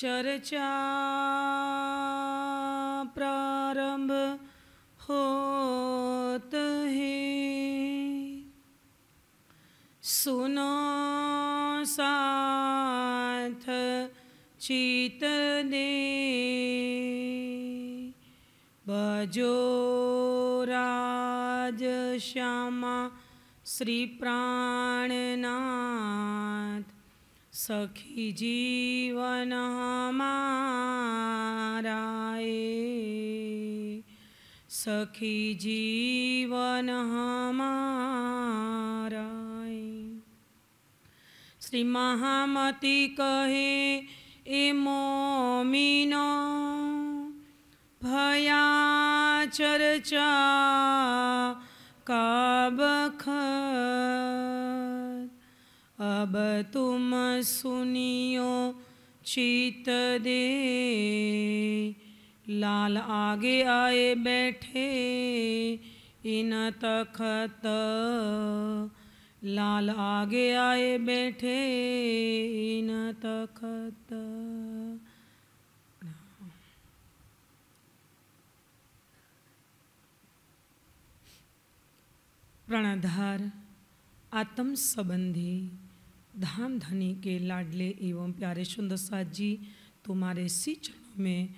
चर्चा प्रारंभ होत है सुनो साथ चित ने भजो राज श्यामा श्री प्राणनाथ सखी जीवन हमाराए सखी जीवन हमाराए श्री महामती कहे ए मोमिन भया चर्चा का अब तुम सुनियो चित दे लाल आगे आए बैठे इन तखत लाल आगे आए बैठे इन तखत प्रणधार आत्म संबंधी धाम धनी के लाडले एवं प्यारे सुंदर साथ जी तुम्हारे सी चरणों में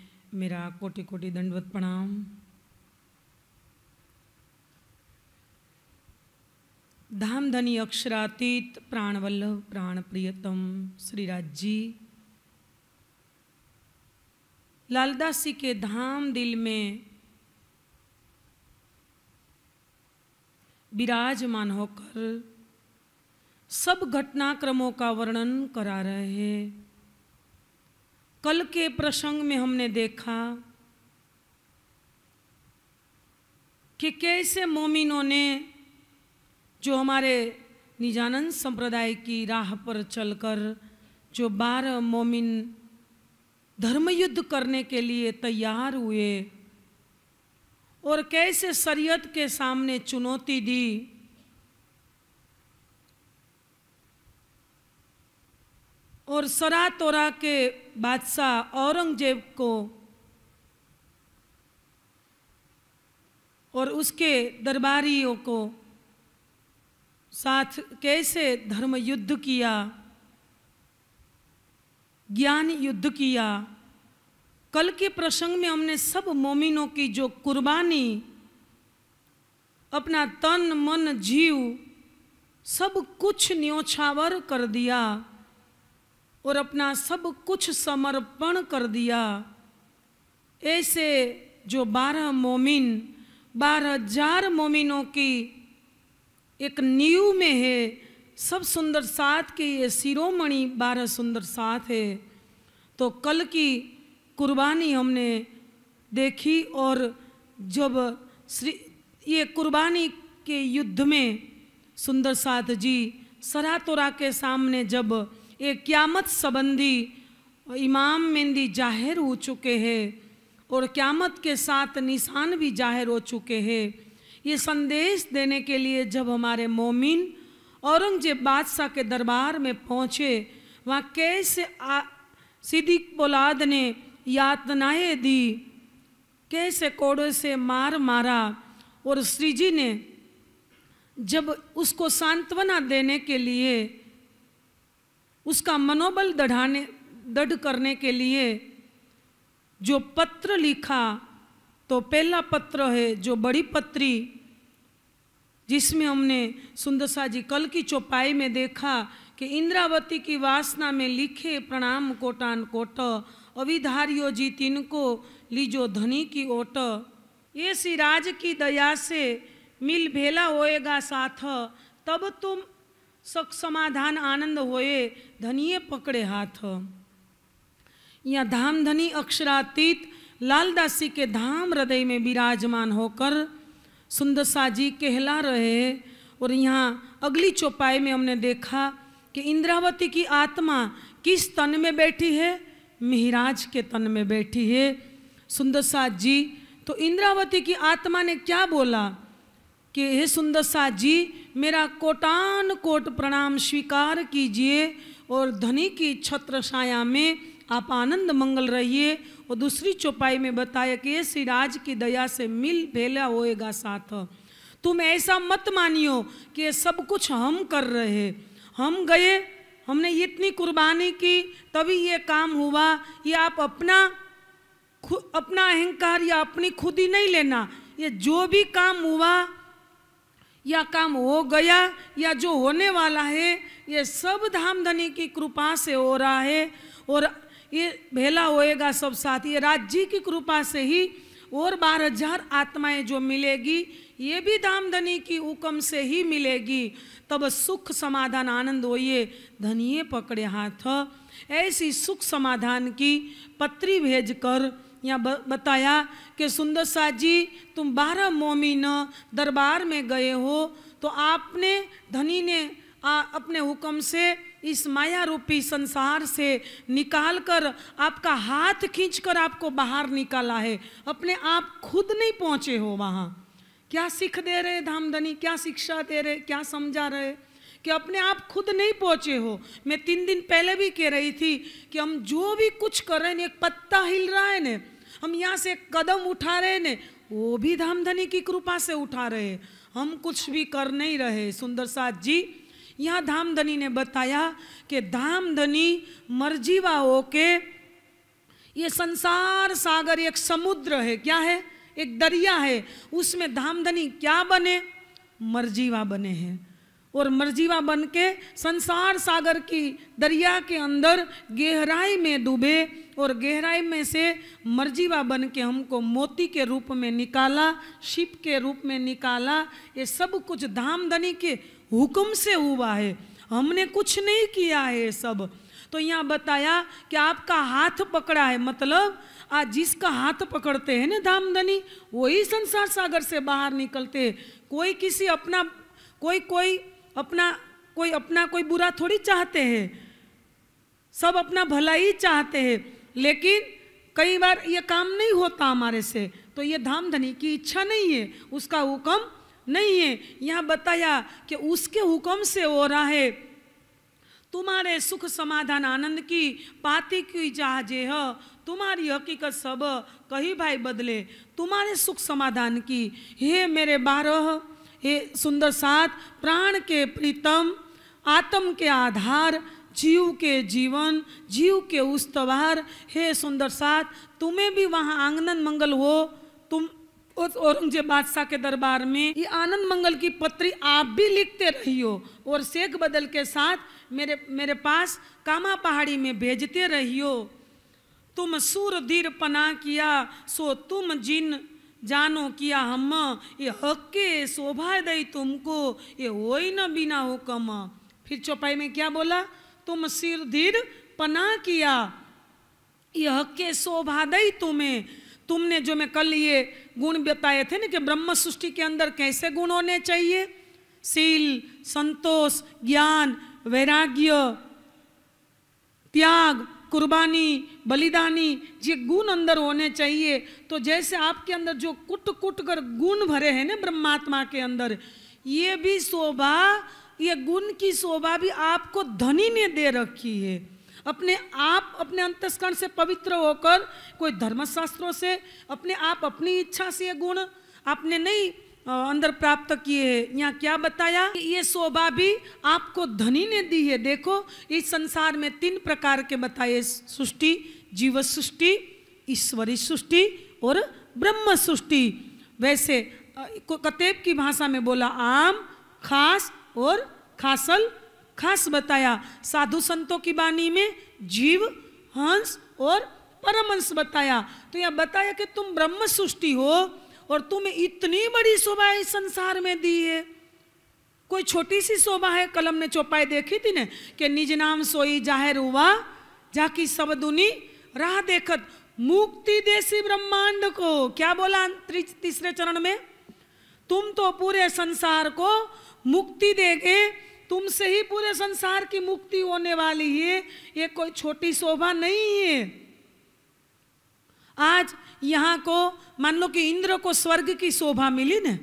मेरा कोटि कोटि दंडवत प्रणाम धाम धनी अक्षरातीत प्राणवल्लभ प्राण प्रियतम श्रीराज जी लालदासी के धाम दिल में विराजमान होकर सब घटनाक्रमों का वर्णन करा रहे हैं कल के प्रसंग में हमने देखा कि कैसे मोमिनों ने जो हमारे निजानंद संप्रदाय की राह पर चलकर जो बारह मोमिन धर्मयुद्ध करने के लिए तैयार हुए और कैसे शरीयत के सामने चुनौती दी और सरा तोरा के बादशाह औरंगजेब को और उसके दरबारियों को साथ कैसे धर्म युद्ध किया ज्ञान युद्ध किया कल के प्रसंग में हमने सब मोमिनों की जो कुर्बानी अपना तन मन जीव सब कुछ न्योछावर कर दिया और अपना सब कुछ समर्पण कर दिया ऐसे जो बारह मोमिन बारह हजार मोमिनों की एक नीव में है सब सुंदर साथ के ये शिरोमणि बारह सुंदर साथ है तो कल की कुर्बानी हमने देखी और जब श्री ये कुर्बानी के युद्ध में सुंदर साथ जी सरातोरा के सामने जब ये क्यामत संबंधी इमाम मेहंदी जाहिर हो चुके हैं और क्यामत के साथ निशान भी जाहिर हो चुके हैं ये संदेश देने के लिए जब हमारे मोमिन औरंगजेब बादशाह के दरबार में पहुँचे वहाँ कैसे सिद्दीक पोलाद ने यातनाएँ दी कैसे कोड़े से मार मारा और श्री जी ने जब उसको सांत्वना देने के लिए उसका मनोबल दढ़ाने दढ़ करने के लिए जो पत्र लिखा तो पहला पत्र है जो बड़ी पत्री जिसमें हमने सुंदरसा जी कल की चौपाई में देखा कि इंद्रावती की वासना में लिखे प्रणाम कोटान कोट अविधारियो जी तिनको लीजो धनी की ओट ये सिराज की दया से मिल भेला होएगा साथ तब तुम सक समाधान आनंद होए धनिए पकड़े हाथ या धाम धनी अक्षरातीत लालदासी के धाम हृदय में विराजमान होकर सुंदरसा जी कहला रहे और यहाँ अगली चौपाई में हमने देखा कि इंद्रावती की आत्मा किस तन में बैठी है मिहराज के तन में बैठी है सुंदरसा जी तो इंद्रावती की आत्मा ने क्या बोला कि हे सुंदर साथ जी मेरा कोटान कोट प्रणाम स्वीकार कीजिए और धनी की छत्र छाया में आप आनंद मंगल रहिए और दूसरी चौपाई में बताया कि श्री राज की दया से मिल भेला होएगा साथ तुम ऐसा मत मानियो कि सब कुछ हम कर रहे हम गए हमने इतनी कुर्बानी की तभी ये काम हुआ ये आप अपना अपना अहंकार या अपनी खुद ही नहीं लेना ये जो भी काम हुआ या काम हो गया या जो होने वाला है ये सब धाम धनी की कृपा से हो रहा है और ये भेला होएगा सब साथ ये राज्य की कृपा से ही और बारह हजार आत्माएं जो मिलेगी ये भी धाम धनी की हुक्म से ही मिलेगी तब सुख समाधान आनंद होइए धनिए पकड़े हाथ ऐसी सुख समाधान की पत्री भेज कर यहाँ बताया कि सुंदर शाह जी तुम बारह मोमिन दरबार में गए हो तो आपने धनी ने आ, अपने हुक्म से इस माया रूपी संसार से निकाल कर आपका हाथ खींचकर आपको बाहर निकाला है अपने आप खुद नहीं पहुँचे हो वहाँ क्या सीख दे रहे धामधनी क्या शिक्षा दे रहे क्या समझा रहे कि अपने आप खुद नहीं पहुँचे हो मैं तीन दिन पहले भी कह रही थी कि हम जो भी कुछ कर रहे हैं एक पत्ता हिल रहा है न हम यहाँ से कदम उठा रहे हैं वो भी धामधनी की कृपा से उठा रहे हम कुछ भी कर नहीं रहे सुंदर साथ जी यहाँ धामधनी ने बताया कि धामधनी मर्जीवा हो के ये संसार सागर एक समुद्र है क्या है एक दरिया है उसमें धामधनी क्या बने मर्जीवा बने हैं और मर्जीवा बन के संसार सागर की दरिया के अंदर गहराई में डूबे और गहराई में से मर्जीवा बन के हमको मोती के रूप में निकाला शिप के रूप में निकाला ये सब कुछ धामधनी के हुक्म से हुआ है हमने कुछ नहीं किया है सब तो यहाँ बताया कि आपका हाथ पकड़ा है मतलब आज जिसका हाथ पकड़ते हैं ना धामधनी वही संसार सागर से बाहर निकलते हैं कोई किसी अपना कोई कोई अपना कोई अपना कोई बुरा थोड़ी चाहते हैं सब अपना भला ही चाहते हैं लेकिन कई बार ये काम नहीं होता हमारे से तो ये धाम धनी की इच्छा नहीं है उसका हुक्म नहीं है यहाँ बताया कि उसके हुक्म से हो रहा है तुम्हारे सुख समाधान आनंद की पाती की जहाजे है तुम्हारी हकीकत सब कही भाई बदले तुम्हारे सुख समाधान की हे मेरे बारह हे सुंदर साथ प्राण के प्रीतम आत्म के आधार जीव के जीवन जीव के त्यौहार हे सुंदर साथ तुम्हें भी वहाँ आंगनन मंगल हो तुम उस औरंगजेब बादशाह के दरबार में ये आनंद मंगल की पत्री आप भी लिखते रहियो और शेख बदल के साथ मेरे मेरे पास कामा पहाड़ी में भेजते रहियो तुम सूर धीर पना किया सो तुम जिन जानो किया हम ये हक के शोभा दई तुमको ये हो न बिना हुक्म फिर चौपाई में क्या बोला तुम सिर धीर पना किया ये हक के शोभा दई तुम्हें तुमने जो मैं कल ये गुण बताए थे ना कि ब्रह्म सृष्टि के अंदर कैसे गुण होने चाहिए शील संतोष ज्ञान वैराग्य त्याग कुर्बानी बलिदानी ये गुण अंदर होने चाहिए तो जैसे आपके अंदर जो कुट कुट कर गुण भरे हैं ना ब्रह्मात्मा के अंदर ये भी शोभा ये गुण की शोभा भी आपको धनी ने दे रखी है अपने आप अपने अंतस्करण से पवित्र होकर कोई धर्मशास्त्रों से अपने आप अपनी इच्छा से ये गुण आपने नहीं अंदर प्राप्त किए हैं यहाँ क्या बताया ये शोभा भी आपको धनी ने दी है देखो इस संसार में तीन प्रकार के बताए सृष्टि जीव सृष्टि ईश्वरी सृष्टि और ब्रह्म सृष्टि वैसे कतेब की भाषा में बोला आम खास और खासल खास बताया साधु संतों की वाणी में जीव हंस और परमंश बताया तो यह बताया कि तुम ब्रह्म सृष्टि हो और तुम इतनी बड़ी शोभा इस संसार में दी है कोई छोटी सी शोभा है कलम ने चौपाई देखी थी ने कि निज नाम सोई जाहिर हुआ जाकी सब दुनी राह देखत मुक्ति देसी ब्रह्मांड को क्या बोला तीसरे चरण में तुम तो पूरे संसार को मुक्ति देगे तुमसे ही पूरे संसार की मुक्ति होने वाली है ये कोई छोटी शोभा नहीं है आज यहाँ को मान लो कि इंद्र को स्वर्ग की शोभा मिली न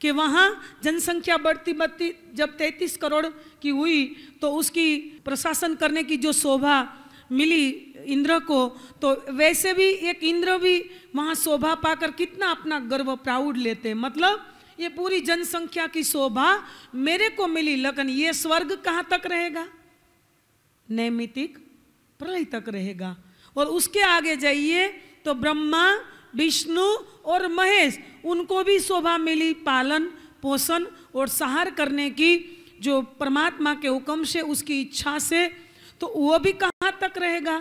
कि वहाँ जनसंख्या बढ़ती बढ़ती जब 33 करोड़ की हुई तो उसकी प्रशासन करने की जो शोभा मिली इंद्र को तो वैसे भी एक इंद्र भी वहाँ शोभा पाकर कितना अपना गर्व प्राउड लेते मतलब ये पूरी जनसंख्या की शोभा मेरे को मिली लेकिन ये स्वर्ग कहाँ तक रहेगा नैमितिक प्रलय तक रहेगा और उसके आगे जाइए तो ब्रह्मा विष्णु और महेश उनको भी शोभा मिली पालन पोषण और सहार करने की जो परमात्मा के हुक्म से उसकी इच्छा से तो वो भी कहाँ तक रहेगा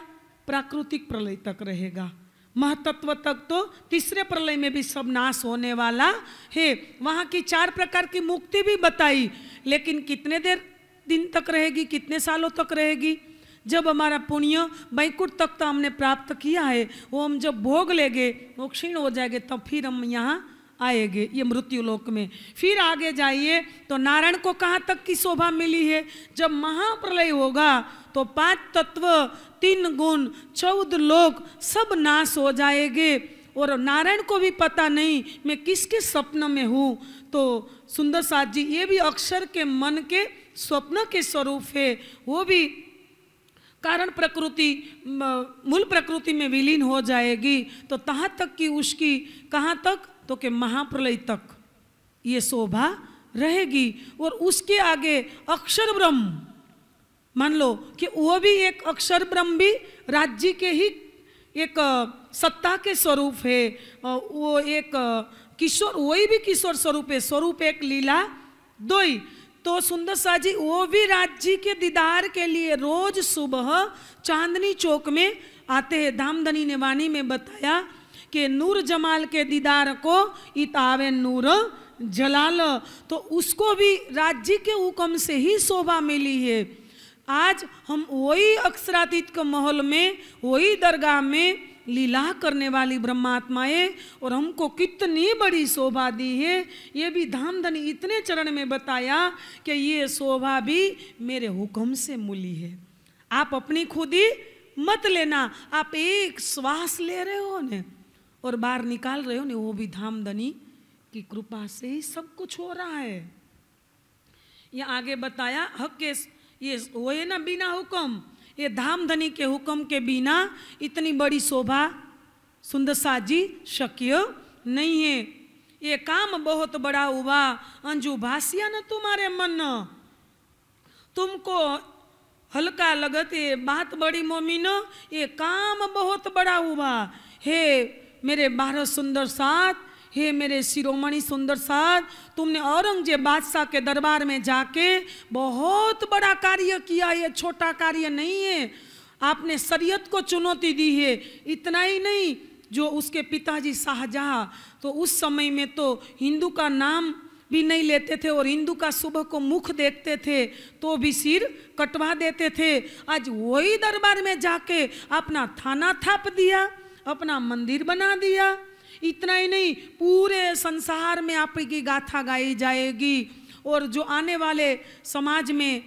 प्राकृतिक प्रलय तक रहेगा महतत्व तक तो तीसरे प्रलय में भी सब नाश होने वाला है वहाँ की चार प्रकार की मुक्ति भी बताई लेकिन कितने देर दिन तक रहेगी कितने सालों तक रहेगी जब हमारा पुण्य बैकुट तक तो हमने प्राप्त किया है वो हम जब भोग लेंगे वो क्षीण हो जाएंगे तब फिर हम यहाँ आएंगे ये मृत्यु लोक में फिर आगे जाइए तो नारायण को कहाँ तक की शोभा मिली है जब महाप्रलय होगा तो पांच तत्व तीन गुण चौदह लोक सब नाश हो जाएंगे और नारायण को भी पता नहीं मैं किसके स्वप्न में हूँ तो सुंदर साथ जी ये भी अक्षर के मन के स्वप्न के स्वरूप है वो भी कारण प्रकृति मूल प्रकृति में विलीन हो जाएगी तो तहाँ तक कि उसकी कहाँ तक तो के महाप्रलय तक ये शोभा रहेगी और उसके आगे अक्षर ब्रह्म मान लो कि वो भी एक अक्षर ब्रह्म भी राज्य के ही एक सत्ता के स्वरूप है वो एक किशोर वही भी किशोर स्वरूप है स्वरूप एक लीला दोई तो सुंदर शाह जी वो भी राज्य के दीदार के लिए रोज सुबह चांदनी चौक में आते हैं धामधनी ने वाणी में बताया कि नूर जमाल के दीदार को इतावे नूर जलाल तो उसको भी राज्य के हुक्म से ही शोभा मिली है आज हम वही अक्षरातीत के महल में वही दरगाह में लीला करने वाली ब्रह्मात्माएं और हमको कितनी बड़ी शोभा दी है ये भी धनी इतने चरण में बताया कि ये शोभा भी मेरे हुक्म से मूली है आप अपनी खुदी मत लेना आप एक श्वास ले रहे हो ने और बाहर निकाल रहे हो ने वो भी धामधनी की कृपा से ही सब कुछ हो रहा है ये आगे बताया हक के ये हो ना बिना हुक्म ये धाम धनी के हुक्म के बिना इतनी बड़ी शोभा सुंदर साजी शक्य नहीं है ये काम बहुत बड़ा हुआ अंजू भासिया न तुम्हारे मन तुमको हल्का लगते बात बड़ी मोमिन ये काम बहुत बड़ा हुआ हे मेरे बारह सुंदर साथ हे मेरे शिरोमणि सुंदर साहब तुमने औरंगजेब बादशाह के दरबार में जाके बहुत बड़ा कार्य किया ये छोटा कार्य नहीं है आपने शरीयत को चुनौती दी है इतना ही नहीं जो उसके पिताजी शाहजहाँ तो उस समय में तो हिंदू का नाम भी नहीं लेते थे और हिंदू का सुबह को मुख देखते थे तो भी सिर कटवा देते थे आज वही दरबार में जाके अपना थाना थाप दिया अपना मंदिर बना दिया इतना ही नहीं पूरे संसार में आपकी गाथा गाई जाएगी और जो आने वाले समाज में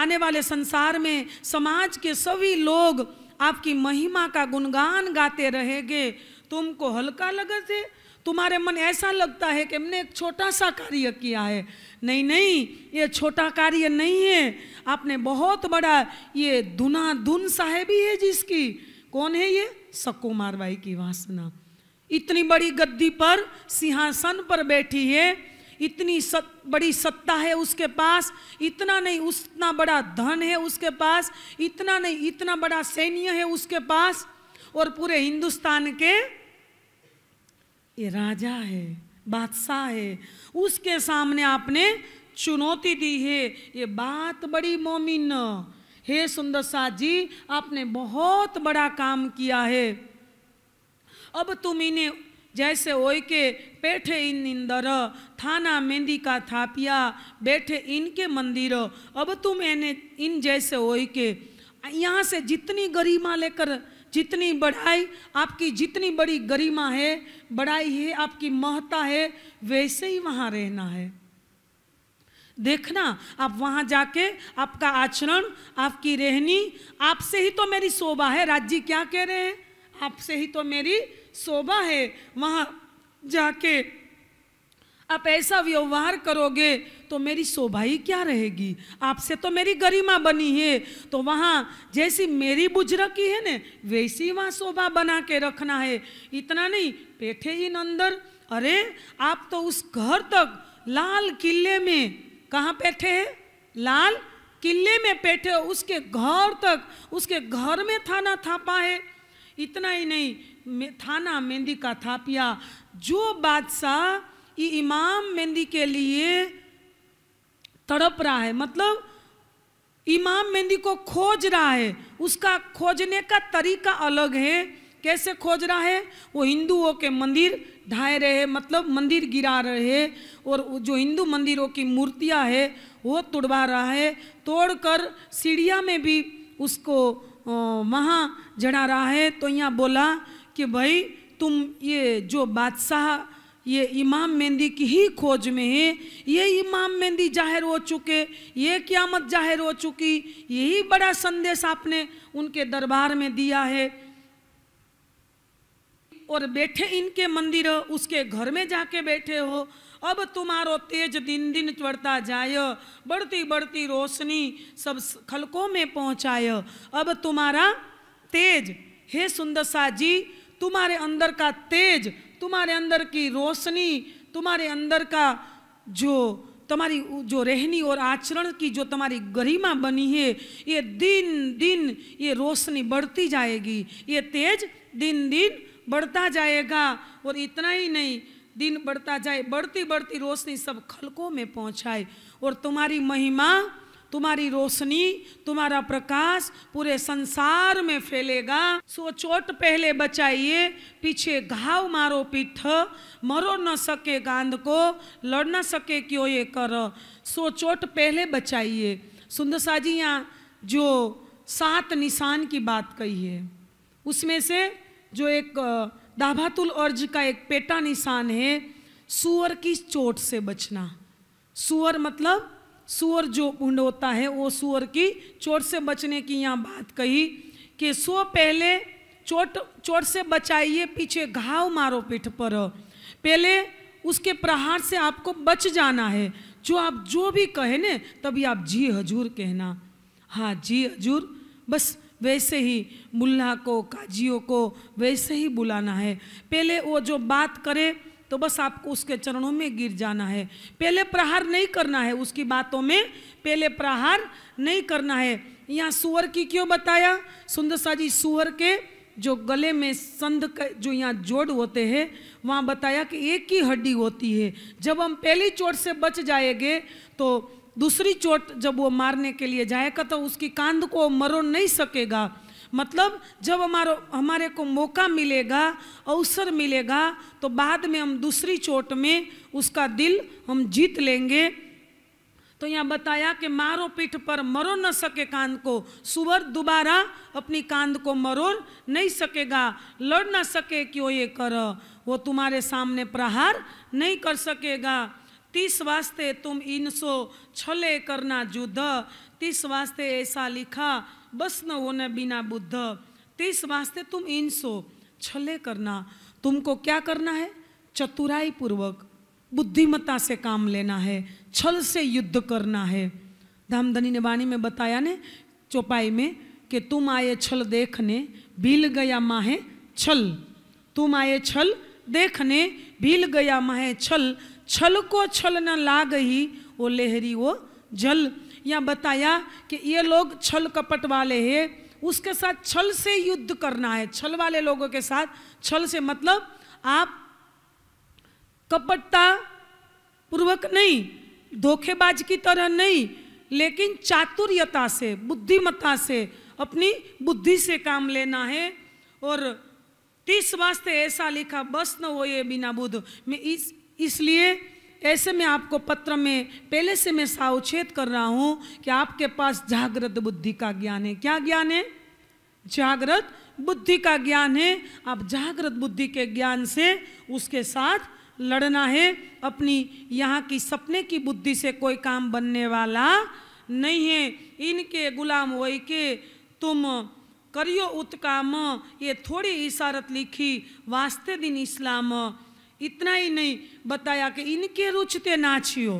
आने वाले संसार में समाज के सभी लोग आपकी महिमा का गुणगान गाते रहेंगे तुमको हल्का लगते तुम्हारे मन ऐसा लगता है कि हमने एक छोटा सा कार्य किया है नहीं नहीं ये छोटा कार्य नहीं है आपने बहुत बड़ा ये धुना धुन साहेबी है जिसकी कौन है ये सकुमार बाई की वासना इतनी बड़ी गद्दी पर सिंहासन पर बैठी है इतनी सत, बड़ी सत्ता है उसके पास इतना नहीं उतना बड़ा धन है उसके पास इतना नहीं इतना बड़ा सैन्य है उसके पास और पूरे हिंदुस्तान के ये राजा है बादशाह है उसके सामने आपने चुनौती दी है ये बात बड़ी मोमिन हे सुंदर साह जी आपने बहुत बड़ा काम किया है अब तुम इन्हें जैसे ओय के पेठे इन इंदर थाना मेहंदी का थापिया बैठे इनके मंदिर अब तुम इन्हें इन जैसे ओय के यहाँ से जितनी गरिमा लेकर जितनी बढ़ाई आपकी जितनी बड़ी गरिमा है बढ़ाई है आपकी महत्ता है वैसे ही वहाँ रहना है देखना आप वहाँ जाके आपका आचरण आपकी रहनी आपसे ही तो मेरी शोभा है राज्य क्या कह रहे हैं आपसे ही तो मेरी शोभा है वहाँ जाके आप ऐसा व्यवहार करोगे तो मेरी शोभा ही क्या रहेगी आपसे तो मेरी गरिमा बनी है तो वहाँ जैसी मेरी बुजरकी है ना वैसी वहाँ शोभा बना के रखना है इतना नहीं बैठे ही अंदर अरे आप तो उस घर तक लाल किले में कहाँ बैठे है लाल किले में बैठे उसके घर तक उसके घर में थाना थापा है इतना ही नहीं थाना मेहंदी का थापिया जो बादशाह इमाम मेहंदी के लिए तड़प रहा है मतलब इमाम मेहंदी को खोज रहा है उसका खोजने का तरीका अलग है कैसे खोज रहा है वो हिंदुओं के मंदिर ढाए रहे मतलब मंदिर गिरा रहे और जो हिंदू मंदिरों की मूर्तियाँ है वो तोड़वा रहा है तोड़कर सीढ़िया में भी उसको वहाँ जड़ा रहा है तो यहाँ बोला कि भाई तुम ये जो बादशाह ये इमाम मेहंदी की ही खोज में है ये इमाम मेहंदी जाहिर हो चुके ये क्यामत जाहिर हो चुकी यही बड़ा संदेश आपने उनके दरबार में दिया है और बैठे इनके मंदिर उसके घर में जाके बैठे हो अब तुम्हारो तेज दिन दिन चढ़ता जाय बढ़ती बढ़ती रोशनी सब खलकों में पहुंचाय अब तुम्हारा तेज हे सुंदर सा जी तुम्हारे अंदर का तेज तुम्हारे अंदर की रोशनी तुम्हारे अंदर का जो तुम्हारी जो रहनी और आचरण की जो तुम्हारी गरिमा बनी है ये दिन दिन ये रोशनी बढ़ती जाएगी ये तेज दिन दिन बढ़ता जाएगा और इतना ही नहीं दिन बढ़ता जाए बढ़ती बढ़ती रोशनी सब खलकों में पहुंचाए और तुम्हारी महिमा तुम्हारी रोशनी तुम्हारा प्रकाश पूरे संसार में फैलेगा सो चोट पहले बचाइए पीछे घाव मारो पीठ मरो न सके गांध को लड़ न सके क्यों ये कर सो चोट पहले बचाइए सुंदर साजी यहाँ जो सात निशान की बात कही है उसमें से जो एक दाभातुल अर्ज का एक पेटा निशान है सुअर की चोट से बचना सुअर मतलब सुअर जो पुंड होता है वो सुअर की चोट से बचने की यहाँ बात कही कि सो पहले चोट चोट से बचाइए पीछे घाव मारो पीठ पर पहले उसके प्रहार से आपको बच जाना है जो आप जो भी कहे ने तभी आप जी हजूर कहना हाँ जी हजूर बस वैसे ही मुल्ला को काजियों को वैसे ही बुलाना है पहले वो जो बात करे तो बस आपको उसके चरणों में गिर जाना है पहले प्रहार नहीं करना है उसकी बातों में पहले प्रहार नहीं करना है यहाँ सुअर की क्यों बताया सुंदर जी सुअर के जो गले में संध का जो यहाँ जोड़ होते हैं वहाँ बताया कि एक ही हड्डी होती है जब हम पहली चोट से बच जाएंगे तो दूसरी चोट जब वो मारने के लिए जाएगा तो उसकी कांध को मरो नहीं सकेगा मतलब जब हमारो हमारे को मौका मिलेगा अवसर मिलेगा तो बाद में हम दूसरी चोट में उसका दिल हम जीत लेंगे तो यहाँ बताया कि मारो पीठ पर मरो न सके कांद को सुवर दोबारा अपनी कांद को मरोर नहीं सकेगा लड़ ना सके क्यों ये कर वो तुम्हारे सामने प्रहार नहीं कर सकेगा तीस वास्ते तुम इन सो छले करना युद्ध तीस वास्ते ऐसा लिखा बस न होने बिना बुद्ध तेईस वास्ते तुम इन सो छले करना तुमको क्या करना है चतुराई पूर्वक बुद्धिमत्ता से काम लेना है छल से युद्ध करना है धामधनी ने वाणी में बताया ने चौपाई में कि तुम आए छल देखने भील गया माहे छल तुम आए छल देखने भील गया माहे छल छल को छल न लाग ही वो लहरी वो जल या बताया कि ये लोग छल कपट वाले हैं उसके साथ छल से युद्ध करना है छल वाले लोगों के साथ छल से मतलब आप कपटता पूर्वक नहीं धोखेबाज की तरह नहीं लेकिन चातुर्यता से बुद्धिमत्ता से अपनी बुद्धि से काम लेना है और तीस वास्ते ऐसा लिखा बस न हो ये बिना बुद्ध मैं इस इसलिए ऐसे में आपको पत्र में पहले से मैं सावचेत कर रहा हूँ कि आपके पास जागृत बुद्धि का ज्ञान है क्या ज्ञान है जागृत बुद्धि का ज्ञान है आप जागृत बुद्धि के ज्ञान से उसके साथ लड़ना है अपनी यहाँ की सपने की बुद्धि से कोई काम बनने वाला नहीं है इनके गुलाम वही के तुम करियो उत्काम ये थोड़ी इशारत लिखी वास्ते दिन इस्लाम इतना ही नहीं बताया कि इनके रुचते नाचियो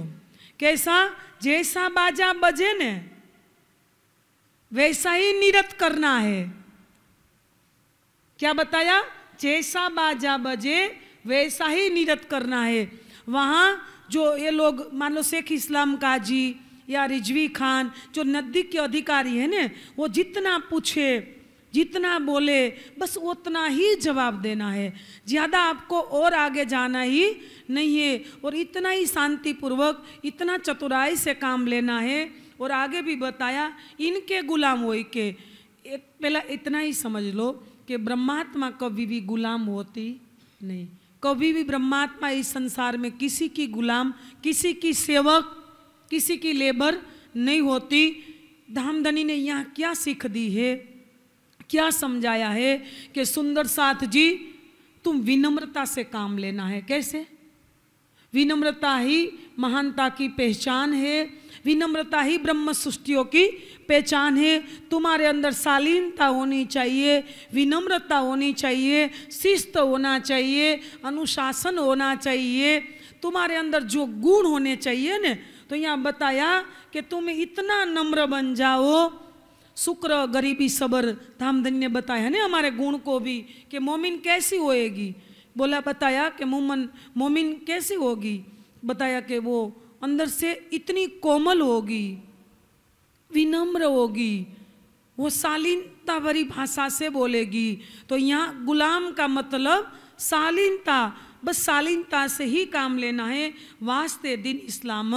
कैसा जैसा बाजा बजे ने वैसा ही निरत करना है क्या बताया जैसा बाजा बजे वैसा ही निरत करना है वहां जो ये लोग मान लो शेख इस्लाम काजी या रिजवी खान जो नदी के अधिकारी है ना वो जितना पूछे जितना बोले बस उतना ही जवाब देना है ज़्यादा आपको और आगे जाना ही नहीं है और इतना ही शांतिपूर्वक इतना चतुराई से काम लेना है और आगे भी बताया इनके गुलाम हो के एक पहला इतना ही समझ लो कि ब्रह्मात्मा कभी भी गुलाम होती नहीं कभी भी ब्रह्मात्मा इस संसार में किसी की गुलाम किसी की सेवक किसी की लेबर नहीं होती धामधनी ने यहाँ क्या सीख दी है क्या समझाया है कि सुंदर साथ जी तुम विनम्रता से काम लेना है कैसे विनम्रता ही महानता की पहचान है विनम्रता ही ब्रह्म सृष्टियों की पहचान है तुम्हारे अंदर शालीनता होनी चाहिए विनम्रता होनी चाहिए शिस्त होना चाहिए अनुशासन होना चाहिए तुम्हारे अंदर जो गुण होने चाहिए न तो यहाँ बताया कि तुम इतना नम्र बन जाओ शुक्र गरीबी सबर धामधन्य बताया है ना हमारे गुण को भी कि मोमिन कैसी होएगी बोला बताया कि मोमन मोमिन कैसी होगी बताया कि वो अंदर से इतनी कोमल होगी विनम्र होगी वो शालीनता भरी भाषा से बोलेगी तो यहाँ गुलाम का मतलब शालीनता बस शालीनता से ही काम लेना है वास्ते दिन इस्लाम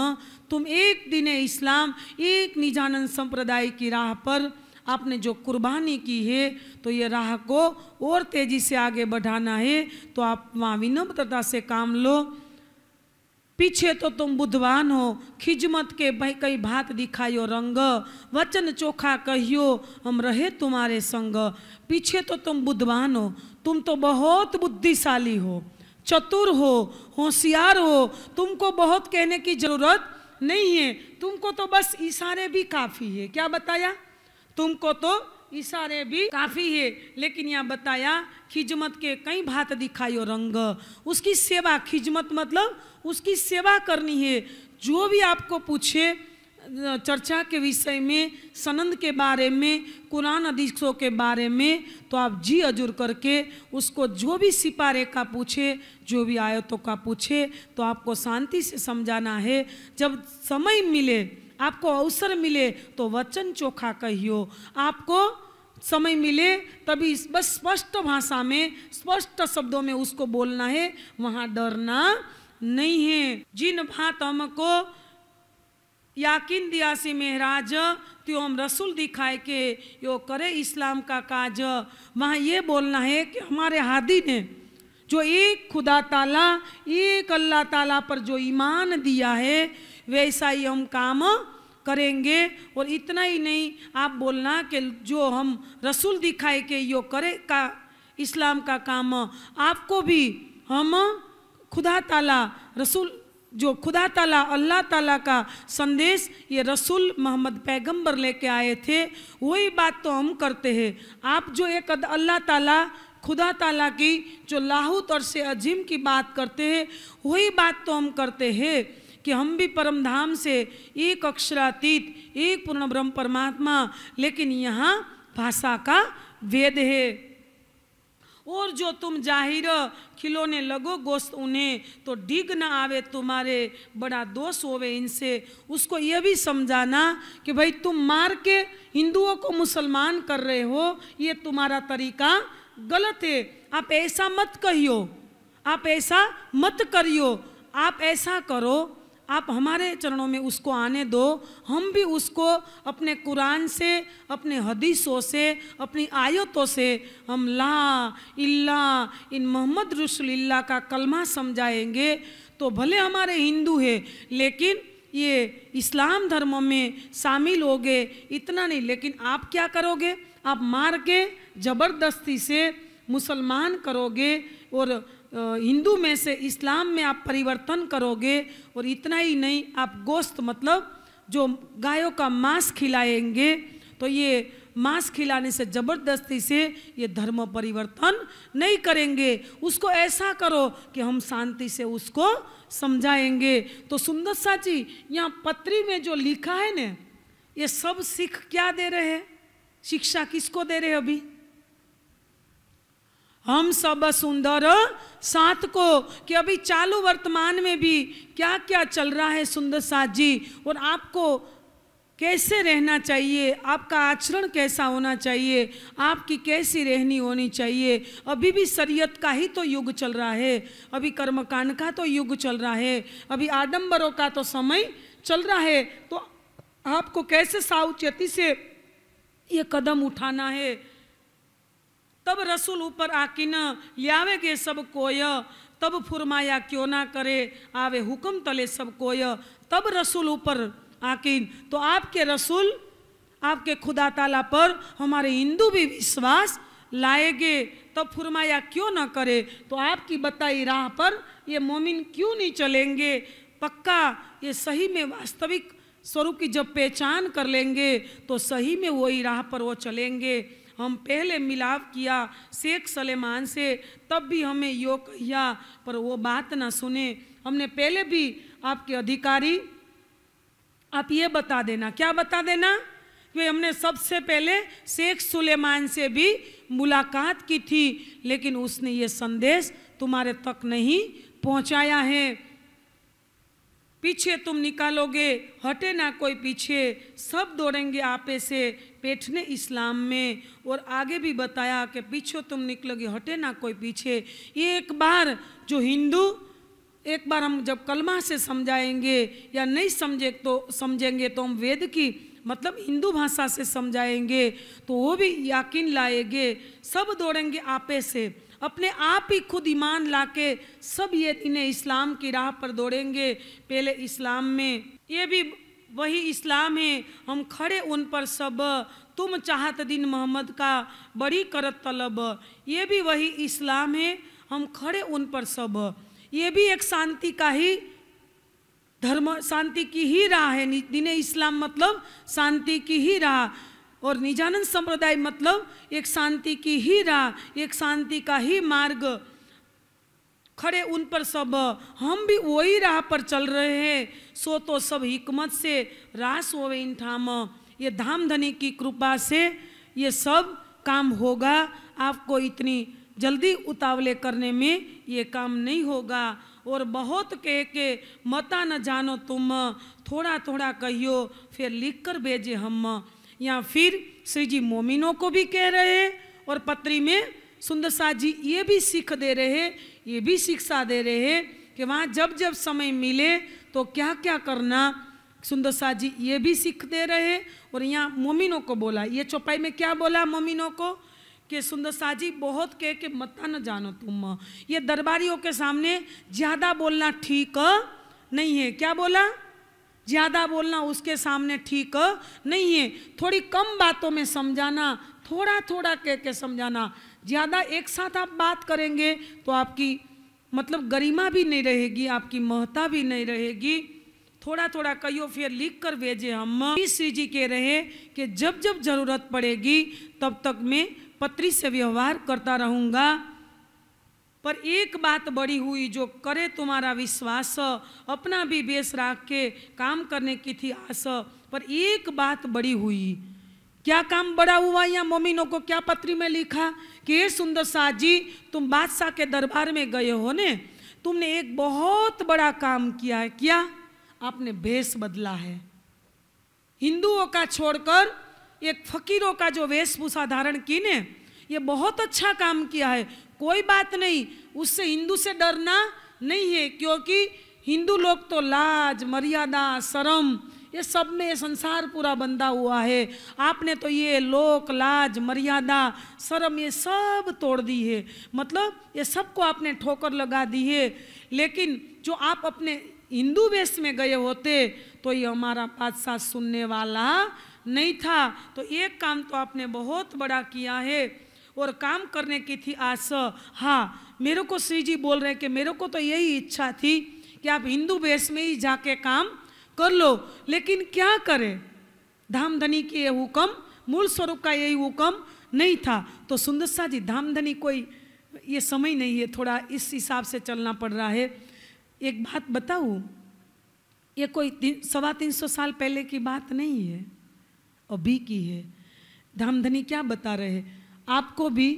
तुम एक दिन इस्लाम एक निजानंद संप्रदाय की राह पर आपने जो कुर्बानी की है तो ये राह को और तेज़ी से आगे बढ़ाना है तो आप वहाँ विनम्रता से काम लो पीछे तो तुम बुद्धवान हो खिजमत के भाई कई भात दिखायो रंग वचन चोखा कहियो हम रहे तुम्हारे संग पीछे तो तुम बुद्धवान हो तुम तो बहुत बुद्धिशाली हो चतुर हो होशियार हो तुमको बहुत कहने की ज़रूरत नहीं है तुमको तो बस इशारे भी काफ़ी है क्या बताया तुमको तो इशारे भी काफ़ी है लेकिन यहाँ बताया खिजमत के कई भात दिखायो रंग उसकी सेवा खिजमत मतलब उसकी सेवा करनी है जो भी आपको पूछे चर्चा के विषय में सनंद के बारे में कुरान अधीक्षों के बारे में तो आप जी अजूर करके उसको जो भी सिपारे का पूछे जो भी आयतों का पूछे तो आपको शांति से समझाना है जब समय मिले आपको अवसर मिले तो वचन चोखा कहियो आपको समय मिले तभी बस स्पष्ट भाषा में स्पष्ट शब्दों में उसको बोलना है वहाँ डरना नहीं है जिन भात हमको याकिन सी महराज त्यो हम रसूल दिखाए के यो करे इस्लाम का काज वहाँ ये बोलना है कि हमारे हादी ने जो एक खुदा ताला एक अल्लाह ताला पर जो ईमान दिया है वैसा ही हम काम करेंगे और इतना ही नहीं आप बोलना कि जो हम रसूल दिखाए के यो करे का इस्लाम का काम आपको भी हम खुदा ताला रसूल जो खुदा ताला अल्लाह ताला का संदेश ये रसूल मोहम्मद पैगंबर लेके आए थे वही बात तो हम करते हैं आप जो एक अल्लाह ताला खुदा ताला की जो लाहूत और से अजीम की बात करते हैं वही बात तो हम करते हैं कि हम भी परम धाम से एक अक्षरातीत एक पूर्ण ब्रह्म परमात्मा लेकिन यहाँ भाषा का वेद है और जो तुम जाहिर खिलौने लगो गोश्त उन्हें तो डिग ना आवे तुम्हारे बड़ा दोष होवे इनसे उसको यह भी समझाना कि भाई तुम मार के हिंदुओं को मुसलमान कर रहे हो ये तुम्हारा तरीका गलत है आप ऐसा मत कहियो आप ऐसा मत करियो आप ऐसा करो आप हमारे चरणों में उसको आने दो हम भी उसको अपने कुरान से अपने हदीसों से अपनी आयतों से हम ला इल्ला इन मोहम्मद रसुल्ला का कलमा समझाएंगे तो भले हमारे हिंदू है लेकिन ये इस्लाम धर्म में शामिल हो गए इतना नहीं लेकिन आप क्या करोगे आप मार के ज़बरदस्ती से मुसलमान करोगे और हिंदू में से इस्लाम में आप परिवर्तन करोगे और इतना ही नहीं आप गोश्त मतलब जो गायों का मांस खिलाएंगे तो ये मांस खिलाने से ज़बरदस्ती से ये धर्म परिवर्तन नहीं करेंगे उसको ऐसा करो कि हम शांति से उसको समझाएंगे तो सुंदर सा जी यहाँ पत्री में जो लिखा है ना ये सब सिख क्या दे रहे हैं शिक्षा किसको दे रहे हैं अभी हम सब सुंदर साथ को कि अभी चालू वर्तमान में भी क्या क्या चल रहा है सुंदर साथ जी और आपको कैसे रहना चाहिए आपका आचरण कैसा होना चाहिए आपकी कैसी रहनी होनी चाहिए अभी भी शरीयत का ही तो युग चल रहा है अभी कर्मकांड का तो युग चल रहा है अभी आडम्बरों का तो समय चल रहा है तो आपको कैसे सावचेती से ये कदम उठाना है तब रसूल ऊपर आकिन लियावे के सब कोय तब फुरमाया क्यों ना करे आवे हुक्म तले सब कोय तब रसूल ऊपर आकिन तो आपके रसूल आपके खुदा ताला पर हमारे हिंदू भी विश्वास लाएंगे तब फुरमाया क्यों ना करे तो आपकी बताई राह पर ये मोमिन क्यों नहीं चलेंगे पक्का ये सही में वास्तविक स्वरूप की जब पहचान कर लेंगे तो सही में वही राह पर वो चलेंगे हम पहले मिलाप किया शेख सलेमान से तब भी हमें यो कहिया पर वो बात ना सुने हमने पहले भी आपके अधिकारी आप ये बता देना क्या बता देना कि हमने सबसे पहले शेख सुलेमान से भी मुलाकात की थी लेकिन उसने ये संदेश तुम्हारे तक नहीं पहुंचाया है पीछे तुम निकालोगे हटे ना कोई पीछे सब दौड़ेंगे आपे से पेठने इस्लाम में और आगे भी बताया कि पीछे तुम निकलोगे हटे ना कोई पीछे ये एक बार जो हिंदू एक बार हम जब कलमा से समझाएंगे या नहीं समझे तो समझेंगे तो हम वेद की मतलब हिंदू भाषा से समझाएंगे तो वो भी यकीन लाएंगे सब दौड़ेंगे आपे से अपने आप ही खुद ईमान लाके सब ये इन्हें इस्लाम की राह पर दौड़ेंगे पहले इस्लाम में ये भी वही इस्लाम है हम खड़े उन पर सब तुम चाहत दिन मोहम्मद का बड़ी करत तलब ये भी वही इस्लाम है हम खड़े उन पर सब ये भी एक शांति का ही धर्म शांति की ही राह है दिन इस्लाम मतलब शांति की ही राह और निजानंद संप्रदाय मतलब एक शांति की ही राह एक शांति का ही मार्ग खड़े उन पर सब हम भी वही राह पर चल रहे हैं सो तो सब हिकमत से रास हो इन ठाम ये धाम धनी की कृपा से ये सब काम होगा आपको इतनी जल्दी उतावले करने में ये काम नहीं होगा और बहुत कह के मता न जानो तुम थोड़ा थोड़ा कहियो फिर लिख कर भेजे हम या फिर श्री जी मोमिनों को भी कह रहे हैं और पत्री में सुंदर शाह जी ये भी सीख दे रहे हैं ये भी शिक्षा दे रहे हैं कि वहाँ जब जब समय मिले तो क्या क्या करना सुंदर शाह जी ये भी सीख दे रहे और यहाँ मोमिनों को बोला ये चौपाई में क्या बोला मोमिनों को कि सुंदर शाह जी बहुत कह के मता न जानो तुम ये दरबारियों के सामने ज़्यादा बोलना ठीक नहीं है क्या बोला ज़्यादा बोलना उसके सामने ठीक नहीं है थोड़ी कम बातों में समझाना थोड़ा थोड़ा कह के समझाना ज़्यादा एक साथ आप बात करेंगे तो आपकी मतलब गरिमा भी नहीं रहेगी आपकी महत्ता भी नहीं रहेगी थोड़ा थोड़ा कहियो फिर लिख कर भेजे हम श्री जी कह रहे कि जब जब जरूरत पड़ेगी तब तक मैं पत्री से व्यवहार करता रहूँगा पर एक बात बड़ी हुई जो करे तुम्हारा विश्वास अपना भी बेस राख के काम करने की थी आस पर एक बात बड़ी हुई क्या काम बड़ा हुआ या मोमिनों को क्या पत्री में लिखा कि ये सुंदर शाह जी तुम बादशाह के दरबार में गए हो ने तुमने एक बहुत बड़ा काम किया है क्या आपने भेष बदला है हिंदुओं का छोड़कर एक फकीरों का जो वेशभूषा धारण की ने ये बहुत अच्छा काम किया है कोई बात नहीं उससे हिंदू से डरना नहीं है क्योंकि हिंदू लोग तो लाज मर्यादा शर्म ये सब में ये संसार पूरा बंधा हुआ है आपने तो ये लोक लाज मर्यादा शर्म ये सब तोड़ दी है मतलब ये सबको आपने ठोकर लगा दी है लेकिन जो आप अपने हिंदू वेश में गए होते तो ये हमारा पादशाह सुनने वाला नहीं था तो एक काम तो आपने बहुत बड़ा किया है और काम करने की थी आस हाँ मेरे को श्री जी बोल रहे हैं कि मेरे को तो यही इच्छा थी कि आप हिंदू वेश में ही जाके काम कर लो लेकिन क्या करें धामधनी की ये हुक्म मूल स्वरूप का यही हुक्म नहीं था तो सुंदर शाह जी धामधनी कोई ये समय नहीं है थोड़ा इस हिसाब से चलना पड़ रहा है एक बात बताऊँ ये कोई तीन सवा तीन सौ साल पहले की बात नहीं है अभी की है धामधनी क्या बता रहे हैं आपको भी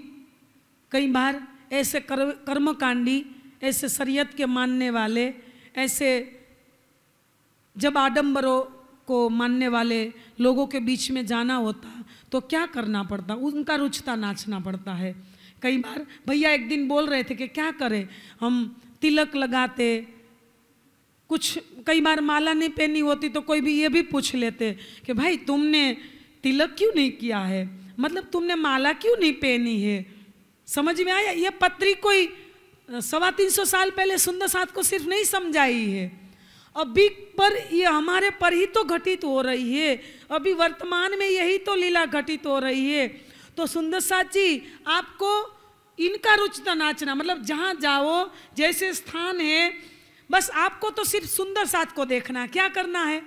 कई बार ऐसे कर कर्मकांडी ऐसे शरीयत के मानने वाले ऐसे जब आडम्बरों को मानने वाले लोगों के बीच में जाना होता तो क्या करना पड़ता उनका रुचता नाचना पड़ता है कई बार भैया एक दिन बोल रहे थे कि क्या करें हम तिलक लगाते कुछ कई बार माला नहीं पहनी होती तो कोई भी ये भी पूछ लेते कि भाई तुमने तिलक क्यों नहीं किया है मतलब तुमने माला क्यों नहीं पहनी है समझ में आया ये पत्री कोई सवा तीन सौ साल पहले सुंदर साथ को सिर्फ नहीं समझाई है अभी पर ये हमारे पर ही तो घटित हो रही है अभी वर्तमान में यही तो लीला घटित हो रही है तो सुंदर साथ जी आपको इनका रुचता नाचना मतलब जहाँ जाओ जैसे स्थान है बस आपको तो सिर्फ सुंदर साथ को देखना क्या करना है